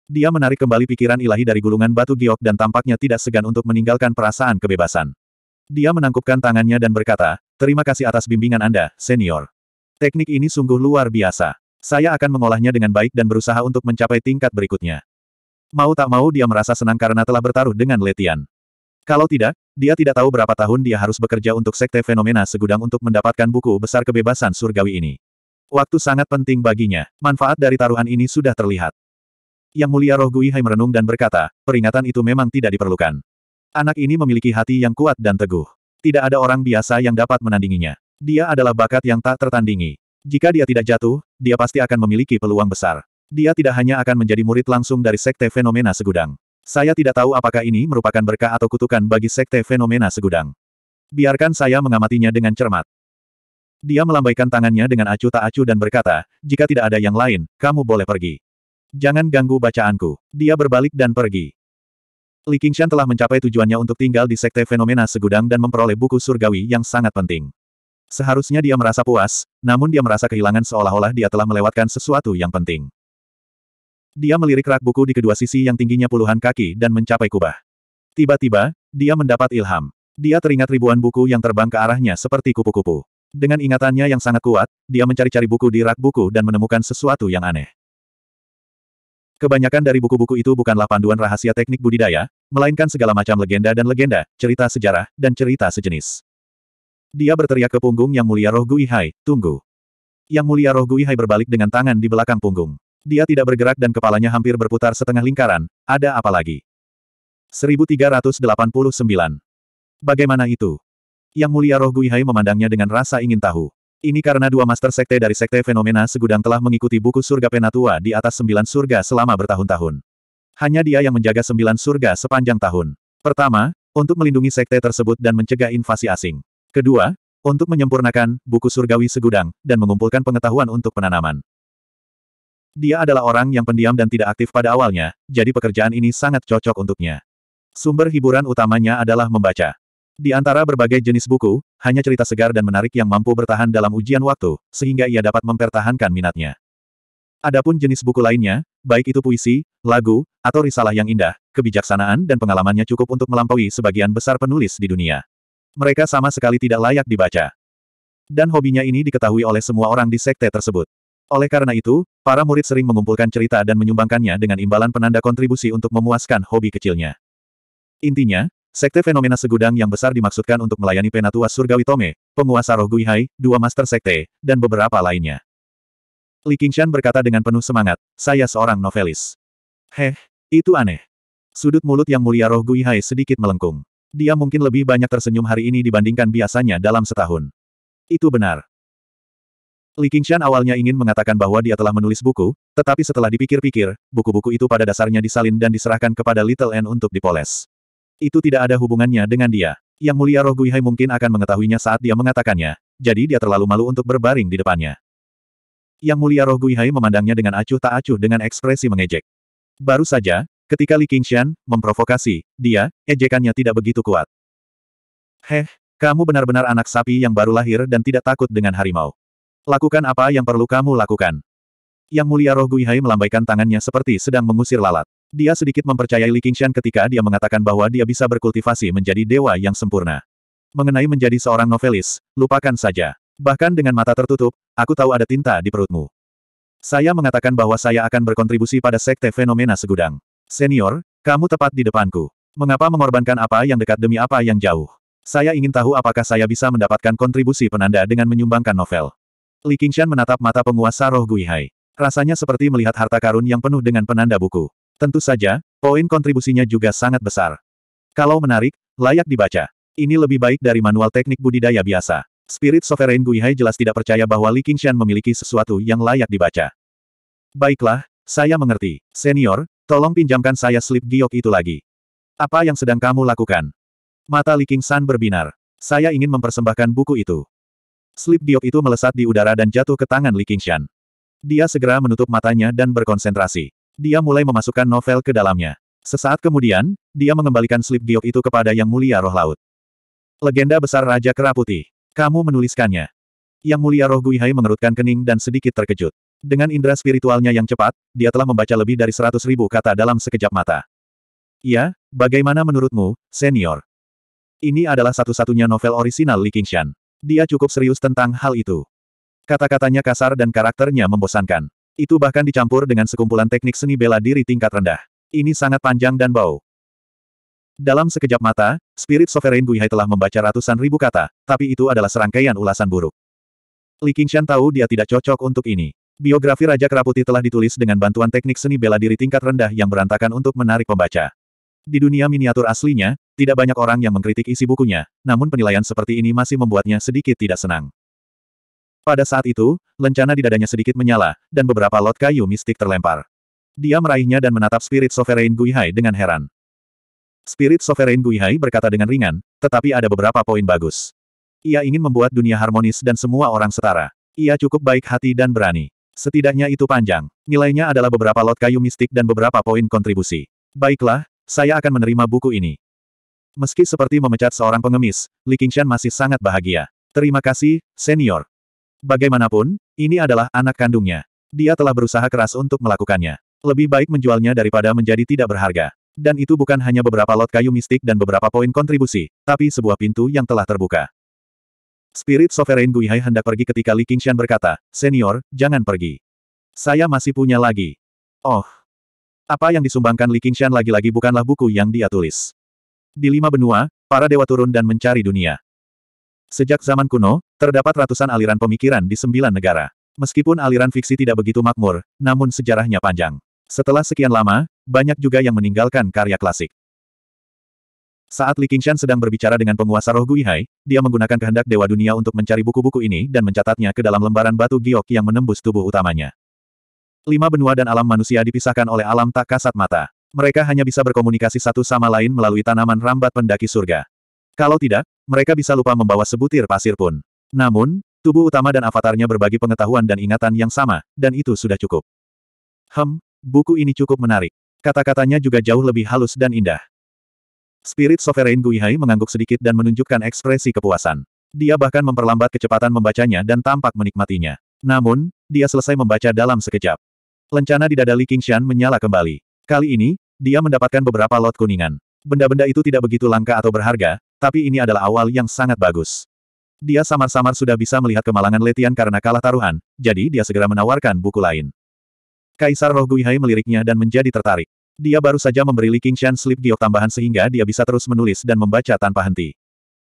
Dia menarik kembali pikiran ilahi dari gulungan batu giok dan tampaknya tidak segan untuk meninggalkan perasaan kebebasan. Dia menangkupkan tangannya dan berkata, Terima kasih atas bimbingan Anda, senior. Teknik ini sungguh luar biasa. Saya akan mengolahnya dengan baik dan berusaha untuk mencapai tingkat berikutnya. Mau tak mau dia merasa senang karena telah bertaruh dengan Letian. Kalau tidak, dia tidak tahu berapa tahun dia harus bekerja untuk Sekte Fenomena Segudang untuk mendapatkan buku besar kebebasan surgawi ini. Waktu sangat penting baginya. Manfaat dari taruhan ini sudah terlihat. Yang mulia Roh Hai merenung dan berkata, peringatan itu memang tidak diperlukan. Anak ini memiliki hati yang kuat dan teguh. Tidak ada orang biasa yang dapat menandinginya. Dia adalah bakat yang tak tertandingi. Jika dia tidak jatuh, dia pasti akan memiliki peluang besar. Dia tidak hanya akan menjadi murid langsung dari Sekte Fenomena Segudang. Saya tidak tahu apakah ini merupakan berkah atau kutukan bagi Sekte Fenomena Segudang. Biarkan saya mengamatinya dengan cermat. Dia melambaikan tangannya dengan acuh tak acuh dan berkata, jika tidak ada yang lain, kamu boleh pergi. Jangan ganggu bacaanku. Dia berbalik dan pergi. Li Qingshan telah mencapai tujuannya untuk tinggal di Sekte Fenomena Segudang dan memperoleh buku surgawi yang sangat penting. Seharusnya dia merasa puas, namun dia merasa kehilangan seolah-olah dia telah melewatkan sesuatu yang penting. Dia melirik rak buku di kedua sisi yang tingginya puluhan kaki dan mencapai kubah. Tiba-tiba, dia mendapat ilham. Dia teringat ribuan buku yang terbang ke arahnya seperti kupu-kupu. Dengan ingatannya yang sangat kuat, dia mencari-cari buku di rak buku dan menemukan sesuatu yang aneh. Kebanyakan dari buku-buku itu bukanlah panduan rahasia teknik budidaya, melainkan segala macam legenda dan legenda, cerita sejarah, dan cerita sejenis. Dia berteriak ke punggung Yang Mulia Roh Gui Hai. tunggu. Yang Mulia Roh Gui Hai berbalik dengan tangan di belakang punggung. Dia tidak bergerak dan kepalanya hampir berputar setengah lingkaran, ada apa lagi? 1389. Bagaimana itu? Yang Mulia Roh Gui Hai memandangnya dengan rasa ingin tahu. Ini karena dua master sekte dari sekte fenomena segudang telah mengikuti buku surga Penatua di atas sembilan surga selama bertahun-tahun. Hanya dia yang menjaga sembilan surga sepanjang tahun. Pertama, untuk melindungi sekte tersebut dan mencegah invasi asing. Kedua, untuk menyempurnakan buku surgawi segudang dan mengumpulkan pengetahuan untuk penanaman. Dia adalah orang yang pendiam dan tidak aktif pada awalnya, jadi pekerjaan ini sangat cocok untuknya. Sumber hiburan utamanya adalah membaca. Di antara berbagai jenis buku, hanya cerita segar dan menarik yang mampu bertahan dalam ujian waktu, sehingga ia dapat mempertahankan minatnya. Adapun jenis buku lainnya, baik itu puisi, lagu, atau risalah yang indah, kebijaksanaan dan pengalamannya cukup untuk melampaui sebagian besar penulis di dunia. Mereka sama sekali tidak layak dibaca. Dan hobinya ini diketahui oleh semua orang di sekte tersebut. Oleh karena itu, para murid sering mengumpulkan cerita dan menyumbangkannya dengan imbalan penanda kontribusi untuk memuaskan hobi kecilnya. Intinya, sekte fenomena segudang yang besar dimaksudkan untuk melayani penatua surgawi Tome, penguasa roh Guihai, dua master sekte, dan beberapa lainnya. Li Qingshan berkata dengan penuh semangat, saya seorang novelis. Heh, itu aneh. Sudut mulut yang mulia roh Guihai sedikit melengkung. Dia mungkin lebih banyak tersenyum hari ini dibandingkan biasanya dalam setahun. Itu benar. Li Qingshan awalnya ingin mengatakan bahwa dia telah menulis buku, tetapi setelah dipikir-pikir, buku-buku itu pada dasarnya disalin dan diserahkan kepada Little N untuk dipoles. Itu tidak ada hubungannya dengan dia. Yang mulia roh Guihai mungkin akan mengetahuinya saat dia mengatakannya, jadi dia terlalu malu untuk berbaring di depannya. Yang mulia roh Guihai memandangnya dengan acuh tak acuh dengan ekspresi mengejek. Baru saja, Ketika Li Qingshan memprovokasi, dia, ejekannya tidak begitu kuat. Heh, kamu benar-benar anak sapi yang baru lahir dan tidak takut dengan harimau. Lakukan apa yang perlu kamu lakukan. Yang mulia roh Guihai melambaikan tangannya seperti sedang mengusir lalat. Dia sedikit mempercayai Li Qingshan ketika dia mengatakan bahwa dia bisa berkultivasi menjadi dewa yang sempurna. Mengenai menjadi seorang novelis, lupakan saja. Bahkan dengan mata tertutup, aku tahu ada tinta di perutmu. Saya mengatakan bahwa saya akan berkontribusi pada sekte fenomena segudang. Senior, kamu tepat di depanku. Mengapa mengorbankan apa yang dekat demi apa yang jauh? Saya ingin tahu apakah saya bisa mendapatkan kontribusi penanda dengan menyumbangkan novel. Li Qingshan menatap mata penguasa roh Guihai. Rasanya seperti melihat harta karun yang penuh dengan penanda buku. Tentu saja, poin kontribusinya juga sangat besar. Kalau menarik, layak dibaca. Ini lebih baik dari manual teknik budidaya biasa. Spirit Sovereign Guihai jelas tidak percaya bahwa Li Qingshan memiliki sesuatu yang layak dibaca. Baiklah, saya mengerti. Senior, Tolong pinjamkan saya slip giok itu lagi. Apa yang sedang kamu lakukan? Mata Li King San berbinar. Saya ingin mempersembahkan buku itu. Slip giok itu melesat di udara dan jatuh ke tangan Li King Shan. Dia segera menutup matanya dan berkonsentrasi. Dia mulai memasukkan novel ke dalamnya. Sesaat kemudian, dia mengembalikan slip giok itu kepada Yang Mulia Roh Laut. Legenda besar Raja Keraputi. Kamu menuliskannya. Yang Mulia Roh Guihai mengerutkan kening dan sedikit terkejut. Dengan indera spiritualnya yang cepat, dia telah membaca lebih dari seratus ribu kata dalam sekejap mata. Ya, bagaimana menurutmu, senior? Ini adalah satu-satunya novel orisinal Li Qingshan. Dia cukup serius tentang hal itu. Kata-katanya kasar dan karakternya membosankan. Itu bahkan dicampur dengan sekumpulan teknik seni bela diri tingkat rendah. Ini sangat panjang dan bau. Dalam sekejap mata, Spirit Sovereign Guihai telah membaca ratusan ribu kata, tapi itu adalah serangkaian ulasan buruk. Li Qingshan tahu dia tidak cocok untuk ini. Biografi Raja Keraputi telah ditulis dengan bantuan teknik seni bela diri tingkat rendah yang berantakan untuk menarik pembaca. Di dunia miniatur aslinya, tidak banyak orang yang mengkritik isi bukunya, namun penilaian seperti ini masih membuatnya sedikit tidak senang. Pada saat itu, lencana di dadanya sedikit menyala, dan beberapa lot kayu mistik terlempar. Dia meraihnya dan menatap Spirit Sovereign Guihai dengan heran. Spirit Sovereign Guihai berkata dengan ringan, tetapi ada beberapa poin bagus. Ia ingin membuat dunia harmonis dan semua orang setara. Ia cukup baik hati dan berani. Setidaknya itu panjang. Nilainya adalah beberapa lot kayu mistik dan beberapa poin kontribusi. Baiklah, saya akan menerima buku ini. Meski seperti memecat seorang pengemis, Li Qingshan masih sangat bahagia. Terima kasih, senior. Bagaimanapun, ini adalah anak kandungnya. Dia telah berusaha keras untuk melakukannya. Lebih baik menjualnya daripada menjadi tidak berharga. Dan itu bukan hanya beberapa lot kayu mistik dan beberapa poin kontribusi, tapi sebuah pintu yang telah terbuka. Spirit Sovereign Guihai hendak pergi ketika Li Qingshan berkata, Senior, jangan pergi. Saya masih punya lagi. Oh. Apa yang disumbangkan Li Qingshan lagi-lagi bukanlah buku yang dia tulis. Di lima benua, para dewa turun dan mencari dunia. Sejak zaman kuno, terdapat ratusan aliran pemikiran di sembilan negara. Meskipun aliran fiksi tidak begitu makmur, namun sejarahnya panjang. Setelah sekian lama, banyak juga yang meninggalkan karya klasik. Saat Li Qingshan sedang berbicara dengan penguasa roh Guihai, dia menggunakan kehendak Dewa Dunia untuk mencari buku-buku ini dan mencatatnya ke dalam lembaran batu giok yang menembus tubuh utamanya. Lima benua dan alam manusia dipisahkan oleh alam tak kasat mata. Mereka hanya bisa berkomunikasi satu sama lain melalui tanaman rambat pendaki surga. Kalau tidak, mereka bisa lupa membawa sebutir pasir pun. Namun, tubuh utama dan avatarnya berbagi pengetahuan dan ingatan yang sama, dan itu sudah cukup. Hem, buku ini cukup menarik. Kata-katanya juga jauh lebih halus dan indah. Spirit Sovereign Guihai mengangguk sedikit dan menunjukkan ekspresi kepuasan. Dia bahkan memperlambat kecepatan membacanya dan tampak menikmatinya. Namun, dia selesai membaca dalam sekejap. Lencana di dada Li Qingshan menyala kembali. Kali ini, dia mendapatkan beberapa lot kuningan. Benda-benda itu tidak begitu langka atau berharga, tapi ini adalah awal yang sangat bagus. Dia samar-samar sudah bisa melihat kemalangan Letian karena kalah taruhan, jadi dia segera menawarkan buku lain. Kaisar Roh Guihai meliriknya dan menjadi tertarik. Dia baru saja memberi Li Qingshan slip giok tambahan sehingga dia bisa terus menulis dan membaca tanpa henti.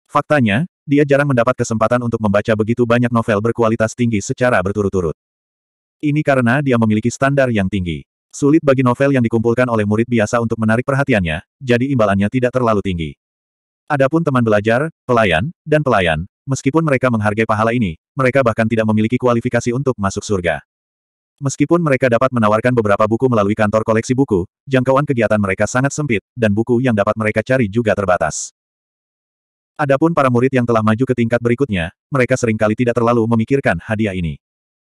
Faktanya, dia jarang mendapat kesempatan untuk membaca begitu banyak novel berkualitas tinggi secara berturut-turut. Ini karena dia memiliki standar yang tinggi. Sulit bagi novel yang dikumpulkan oleh murid biasa untuk menarik perhatiannya, jadi imbalannya tidak terlalu tinggi. Adapun teman belajar, pelayan, dan pelayan, meskipun mereka menghargai pahala ini, mereka bahkan tidak memiliki kualifikasi untuk masuk surga. Meskipun mereka dapat menawarkan beberapa buku melalui kantor koleksi buku, jangkauan kegiatan mereka sangat sempit, dan buku yang dapat mereka cari juga terbatas. Adapun para murid yang telah maju ke tingkat berikutnya, mereka seringkali tidak terlalu memikirkan hadiah ini.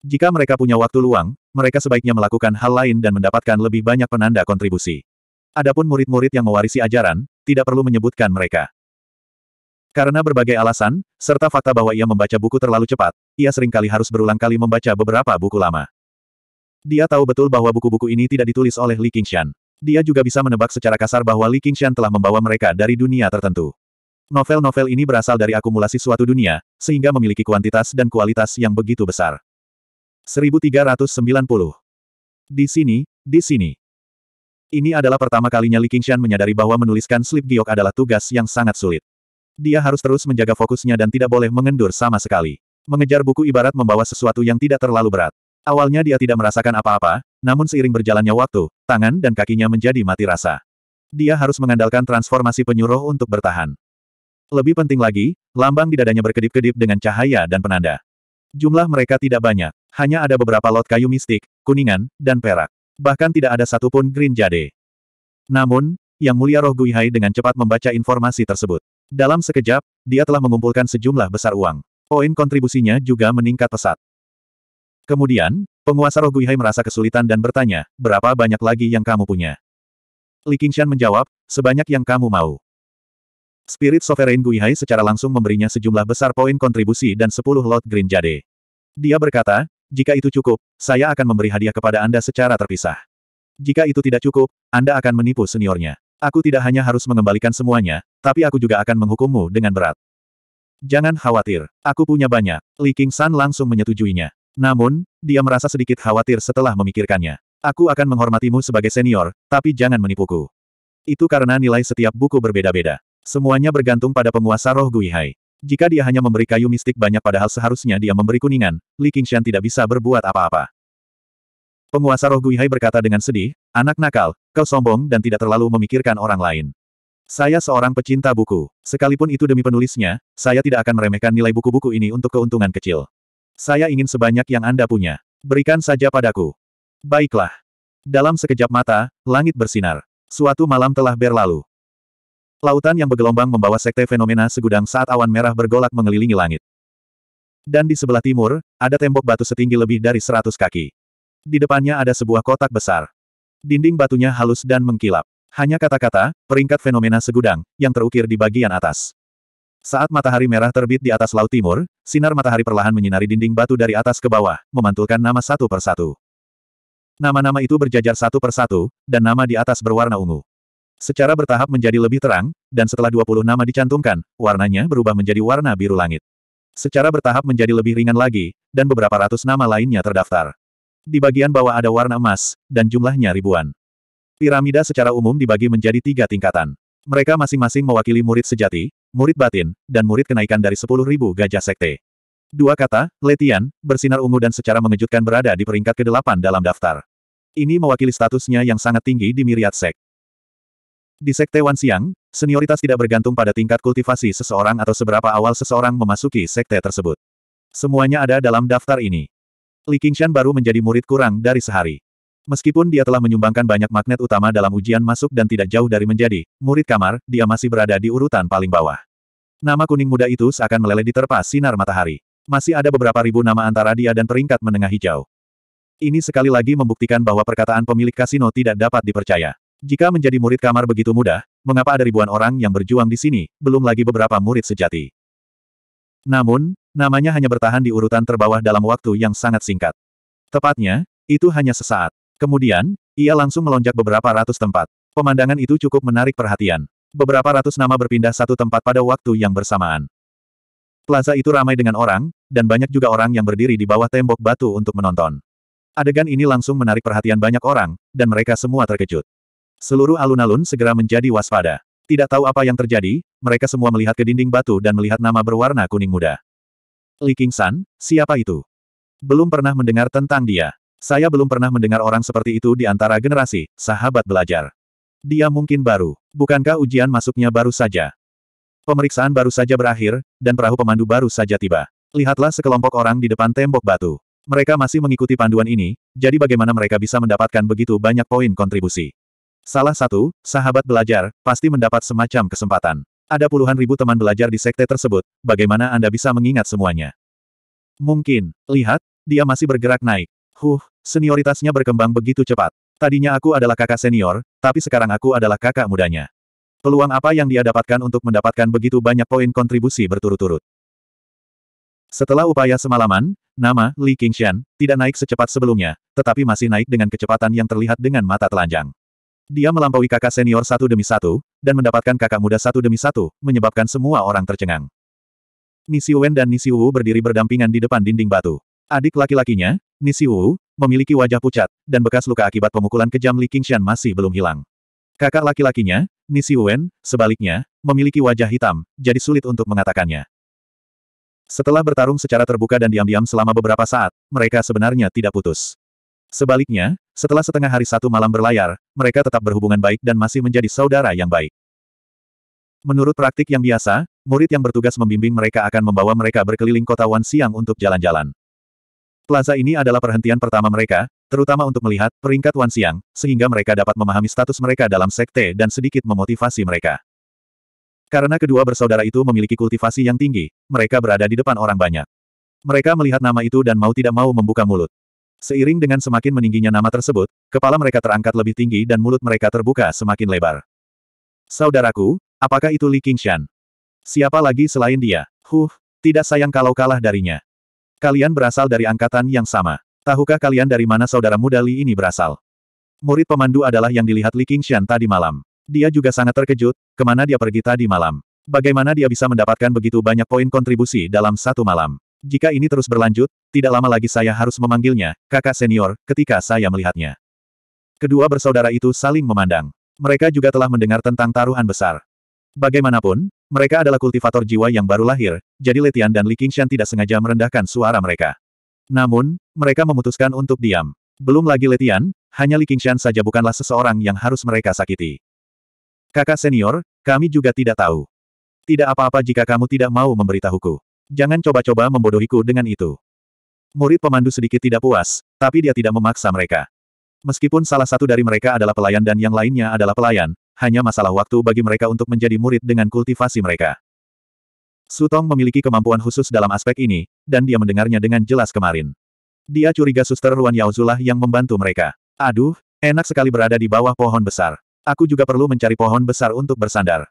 Jika mereka punya waktu luang, mereka sebaiknya melakukan hal lain dan mendapatkan lebih banyak penanda kontribusi. Adapun murid-murid yang mewarisi ajaran, tidak perlu menyebutkan mereka. Karena berbagai alasan, serta fakta bahwa ia membaca buku terlalu cepat, ia seringkali harus berulang kali membaca beberapa buku lama. Dia tahu betul bahwa buku-buku ini tidak ditulis oleh Li Qingshan. Dia juga bisa menebak secara kasar bahwa Li Qingshan telah membawa mereka dari dunia tertentu. Novel-novel ini berasal dari akumulasi suatu dunia, sehingga memiliki kuantitas dan kualitas yang begitu besar. 1390. Di sini, di sini. Ini adalah pertama kalinya Li Qingshan menyadari bahwa menuliskan slip giok adalah tugas yang sangat sulit. Dia harus terus menjaga fokusnya dan tidak boleh mengendur sama sekali. Mengejar buku ibarat membawa sesuatu yang tidak terlalu berat. Awalnya dia tidak merasakan apa-apa, namun seiring berjalannya waktu, tangan dan kakinya menjadi mati rasa. Dia harus mengandalkan transformasi penyuruh untuk bertahan. Lebih penting lagi, lambang di dadanya berkedip-kedip dengan cahaya dan penanda. Jumlah mereka tidak banyak, hanya ada beberapa lot kayu mistik, kuningan, dan perak. Bahkan tidak ada satupun green jade. Namun, Yang Mulia Roh Guihai dengan cepat membaca informasi tersebut. Dalam sekejap, dia telah mengumpulkan sejumlah besar uang. Poin kontribusinya juga meningkat pesat. Kemudian, penguasa roh Guihai merasa kesulitan dan bertanya, berapa banyak lagi yang kamu punya? Li Qingshan menjawab, sebanyak yang kamu mau. Spirit Sovereign Guihai secara langsung memberinya sejumlah besar poin kontribusi dan 10 lot Green Jade. Dia berkata, jika itu cukup, saya akan memberi hadiah kepada Anda secara terpisah. Jika itu tidak cukup, Anda akan menipu seniornya. Aku tidak hanya harus mengembalikan semuanya, tapi aku juga akan menghukummu dengan berat. Jangan khawatir, aku punya banyak. Li Qingshan langsung menyetujuinya. Namun, dia merasa sedikit khawatir setelah memikirkannya. Aku akan menghormatimu sebagai senior, tapi jangan menipuku. Itu karena nilai setiap buku berbeda-beda. Semuanya bergantung pada penguasa roh Guihai. Jika dia hanya memberi kayu mistik banyak padahal seharusnya dia memberi kuningan, Li Qingshan tidak bisa berbuat apa-apa. Penguasa roh Guihai berkata dengan sedih, anak nakal, kau sombong dan tidak terlalu memikirkan orang lain. Saya seorang pecinta buku. Sekalipun itu demi penulisnya, saya tidak akan meremehkan nilai buku-buku ini untuk keuntungan kecil. Saya ingin sebanyak yang Anda punya. Berikan saja padaku. Baiklah. Dalam sekejap mata, langit bersinar. Suatu malam telah berlalu. Lautan yang bergelombang membawa sekte fenomena segudang saat awan merah bergolak mengelilingi langit. Dan di sebelah timur, ada tembok batu setinggi lebih dari seratus kaki. Di depannya ada sebuah kotak besar. Dinding batunya halus dan mengkilap. Hanya kata-kata, peringkat fenomena segudang, yang terukir di bagian atas. Saat matahari merah terbit di atas laut timur, sinar matahari perlahan menyinari dinding batu dari atas ke bawah, memantulkan nama satu persatu. Nama-nama itu berjajar satu persatu, dan nama di atas berwarna ungu. Secara bertahap menjadi lebih terang, dan setelah 20 nama dicantumkan, warnanya berubah menjadi warna biru langit. Secara bertahap menjadi lebih ringan lagi, dan beberapa ratus nama lainnya terdaftar. Di bagian bawah ada warna emas, dan jumlahnya ribuan. Piramida secara umum dibagi menjadi tiga tingkatan. Mereka masing-masing mewakili murid sejati, murid batin, dan murid kenaikan dari 10.000 gajah sekte. Dua kata, Letian, bersinar ungu dan secara mengejutkan berada di peringkat ke-8 dalam daftar. Ini mewakili statusnya yang sangat tinggi di miriat sek. Di sekte Wan Siang, senioritas tidak bergantung pada tingkat kultivasi seseorang atau seberapa awal seseorang memasuki sekte tersebut. Semuanya ada dalam daftar ini. Li Qingshan baru menjadi murid kurang dari sehari. Meskipun dia telah menyumbangkan banyak magnet utama dalam ujian masuk dan tidak jauh dari menjadi murid kamar, dia masih berada di urutan paling bawah. Nama kuning muda itu seakan meleleh di terpa sinar matahari. Masih ada beberapa ribu nama antara dia dan peringkat menengah hijau. Ini sekali lagi membuktikan bahwa perkataan pemilik kasino tidak dapat dipercaya. Jika menjadi murid kamar begitu mudah, mengapa ada ribuan orang yang berjuang di sini, belum lagi beberapa murid sejati. Namun, namanya hanya bertahan di urutan terbawah dalam waktu yang sangat singkat. Tepatnya, itu hanya sesaat. Kemudian, ia langsung melonjak beberapa ratus tempat. Pemandangan itu cukup menarik perhatian. Beberapa ratus nama berpindah satu tempat pada waktu yang bersamaan. Plaza itu ramai dengan orang, dan banyak juga orang yang berdiri di bawah tembok batu untuk menonton. Adegan ini langsung menarik perhatian banyak orang, dan mereka semua terkejut. Seluruh alun-alun segera menjadi waspada. Tidak tahu apa yang terjadi, mereka semua melihat ke dinding batu dan melihat nama berwarna kuning muda. Li Qingshan, siapa itu? Belum pernah mendengar tentang dia. Saya belum pernah mendengar orang seperti itu di antara generasi, sahabat belajar. Dia mungkin baru. Bukankah ujian masuknya baru saja? Pemeriksaan baru saja berakhir, dan perahu pemandu baru saja tiba. Lihatlah sekelompok orang di depan tembok batu. Mereka masih mengikuti panduan ini, jadi bagaimana mereka bisa mendapatkan begitu banyak poin kontribusi? Salah satu, sahabat belajar, pasti mendapat semacam kesempatan. Ada puluhan ribu teman belajar di sekte tersebut, bagaimana Anda bisa mengingat semuanya? Mungkin, lihat, dia masih bergerak naik. Huh, senioritasnya berkembang begitu cepat. Tadinya aku adalah kakak senior, tapi sekarang aku adalah kakak mudanya. Peluang apa yang dia dapatkan untuk mendapatkan begitu banyak poin kontribusi berturut-turut? Setelah upaya semalaman, nama Li Qingxian tidak naik secepat sebelumnya, tetapi masih naik dengan kecepatan yang terlihat dengan mata telanjang. Dia melampaui kakak senior satu demi satu, dan mendapatkan kakak muda satu demi satu, menyebabkan semua orang tercengang. Nisi Wen dan Nisi Wu berdiri berdampingan di depan dinding batu. Adik laki-lakinya, Wu, memiliki wajah pucat, dan bekas luka akibat pemukulan kejam Li Qingshan masih belum hilang. Kakak laki-lakinya, Wen, sebaliknya, memiliki wajah hitam, jadi sulit untuk mengatakannya. Setelah bertarung secara terbuka dan diam-diam selama beberapa saat, mereka sebenarnya tidak putus. Sebaliknya, setelah setengah hari satu malam berlayar, mereka tetap berhubungan baik dan masih menjadi saudara yang baik. Menurut praktik yang biasa, murid yang bertugas membimbing mereka akan membawa mereka berkeliling kota Wan Siang untuk jalan-jalan. Plaza ini adalah perhentian pertama mereka, terutama untuk melihat peringkat Wanxiang, sehingga mereka dapat memahami status mereka dalam sekte dan sedikit memotivasi mereka. Karena kedua bersaudara itu memiliki kultivasi yang tinggi, mereka berada di depan orang banyak. Mereka melihat nama itu dan mau tidak mau membuka mulut. Seiring dengan semakin meningginya nama tersebut, kepala mereka terangkat lebih tinggi dan mulut mereka terbuka semakin lebar. Saudaraku, apakah itu Li Qingshan? Siapa lagi selain dia? Huh, tidak sayang kalau kalah darinya. Kalian berasal dari angkatan yang sama. Tahukah kalian dari mana saudara muda Li ini berasal? Murid pemandu adalah yang dilihat Li Qingshan tadi malam. Dia juga sangat terkejut, kemana dia pergi tadi malam. Bagaimana dia bisa mendapatkan begitu banyak poin kontribusi dalam satu malam. Jika ini terus berlanjut, tidak lama lagi saya harus memanggilnya, kakak senior, ketika saya melihatnya. Kedua bersaudara itu saling memandang. Mereka juga telah mendengar tentang taruhan besar. Bagaimanapun, mereka adalah kultivator jiwa yang baru lahir, jadi Letian dan Li Qingshan tidak sengaja merendahkan suara mereka. Namun, mereka memutuskan untuk diam. Belum lagi Letian, hanya Li Qingshan saja bukanlah seseorang yang harus mereka sakiti. Kakak senior, kami juga tidak tahu. Tidak apa-apa jika kamu tidak mau memberitahuku. Jangan coba-coba membodohiku dengan itu. Murid pemandu sedikit tidak puas, tapi dia tidak memaksa mereka. Meskipun salah satu dari mereka adalah pelayan dan yang lainnya adalah pelayan, hanya masalah waktu bagi mereka untuk menjadi murid dengan kultivasi mereka. Sutong memiliki kemampuan khusus dalam aspek ini, dan dia mendengarnya dengan jelas kemarin. Dia curiga suster Ruan Yaozulah yang membantu mereka. Aduh, enak sekali berada di bawah pohon besar. Aku juga perlu mencari pohon besar untuk bersandar.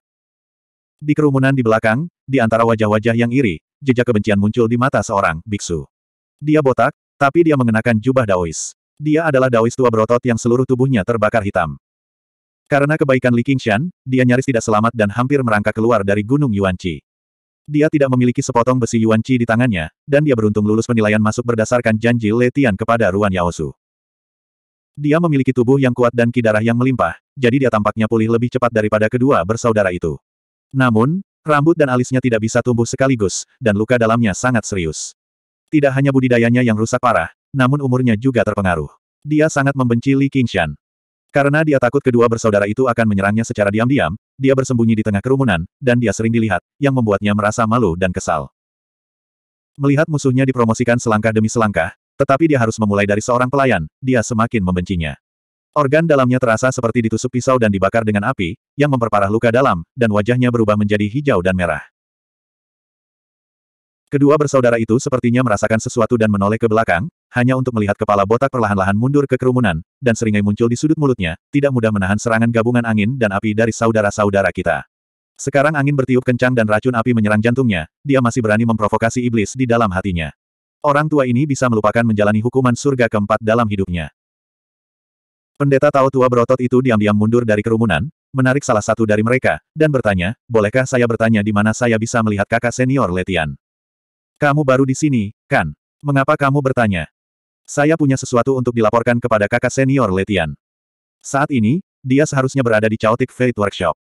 Di kerumunan di belakang, di antara wajah-wajah yang iri, jejak kebencian muncul di mata seorang biksu. Dia botak, tapi dia mengenakan jubah daois. Dia adalah daois tua berotot yang seluruh tubuhnya terbakar hitam. Karena kebaikan Li Qingshan, dia nyaris tidak selamat dan hampir merangkak keluar dari Gunung Yuanqi. Dia tidak memiliki sepotong besi Yuanqi di tangannya, dan dia beruntung lulus penilaian masuk berdasarkan janji Letian kepada Ruan Yaosu. Dia memiliki tubuh yang kuat dan kidarah yang melimpah, jadi dia tampaknya pulih lebih cepat daripada kedua bersaudara itu. Namun, rambut dan alisnya tidak bisa tumbuh sekaligus, dan luka dalamnya sangat serius. Tidak hanya budidayanya yang rusak parah, namun umurnya juga terpengaruh. Dia sangat membenci Li Qingshan. Karena dia takut kedua bersaudara itu akan menyerangnya secara diam-diam, dia bersembunyi di tengah kerumunan, dan dia sering dilihat, yang membuatnya merasa malu dan kesal. Melihat musuhnya dipromosikan selangkah demi selangkah, tetapi dia harus memulai dari seorang pelayan, dia semakin membencinya. Organ dalamnya terasa seperti ditusuk pisau dan dibakar dengan api, yang memperparah luka dalam, dan wajahnya berubah menjadi hijau dan merah. Kedua bersaudara itu sepertinya merasakan sesuatu dan menoleh ke belakang, hanya untuk melihat kepala botak perlahan-lahan mundur ke kerumunan, dan seringai muncul di sudut mulutnya, tidak mudah menahan serangan gabungan angin dan api dari saudara-saudara kita. Sekarang angin bertiup kencang dan racun api menyerang jantungnya, dia masih berani memprovokasi iblis di dalam hatinya. Orang tua ini bisa melupakan menjalani hukuman surga keempat dalam hidupnya. Pendeta Tao tua berotot itu diam-diam mundur dari kerumunan, menarik salah satu dari mereka, dan bertanya, bolehkah saya bertanya di mana saya bisa melihat kakak senior Letian? Kamu baru di sini, kan? Mengapa kamu bertanya? Saya punya sesuatu untuk dilaporkan kepada kakak senior Letian. Saat ini, dia seharusnya berada di Chaotic Fate Workshop.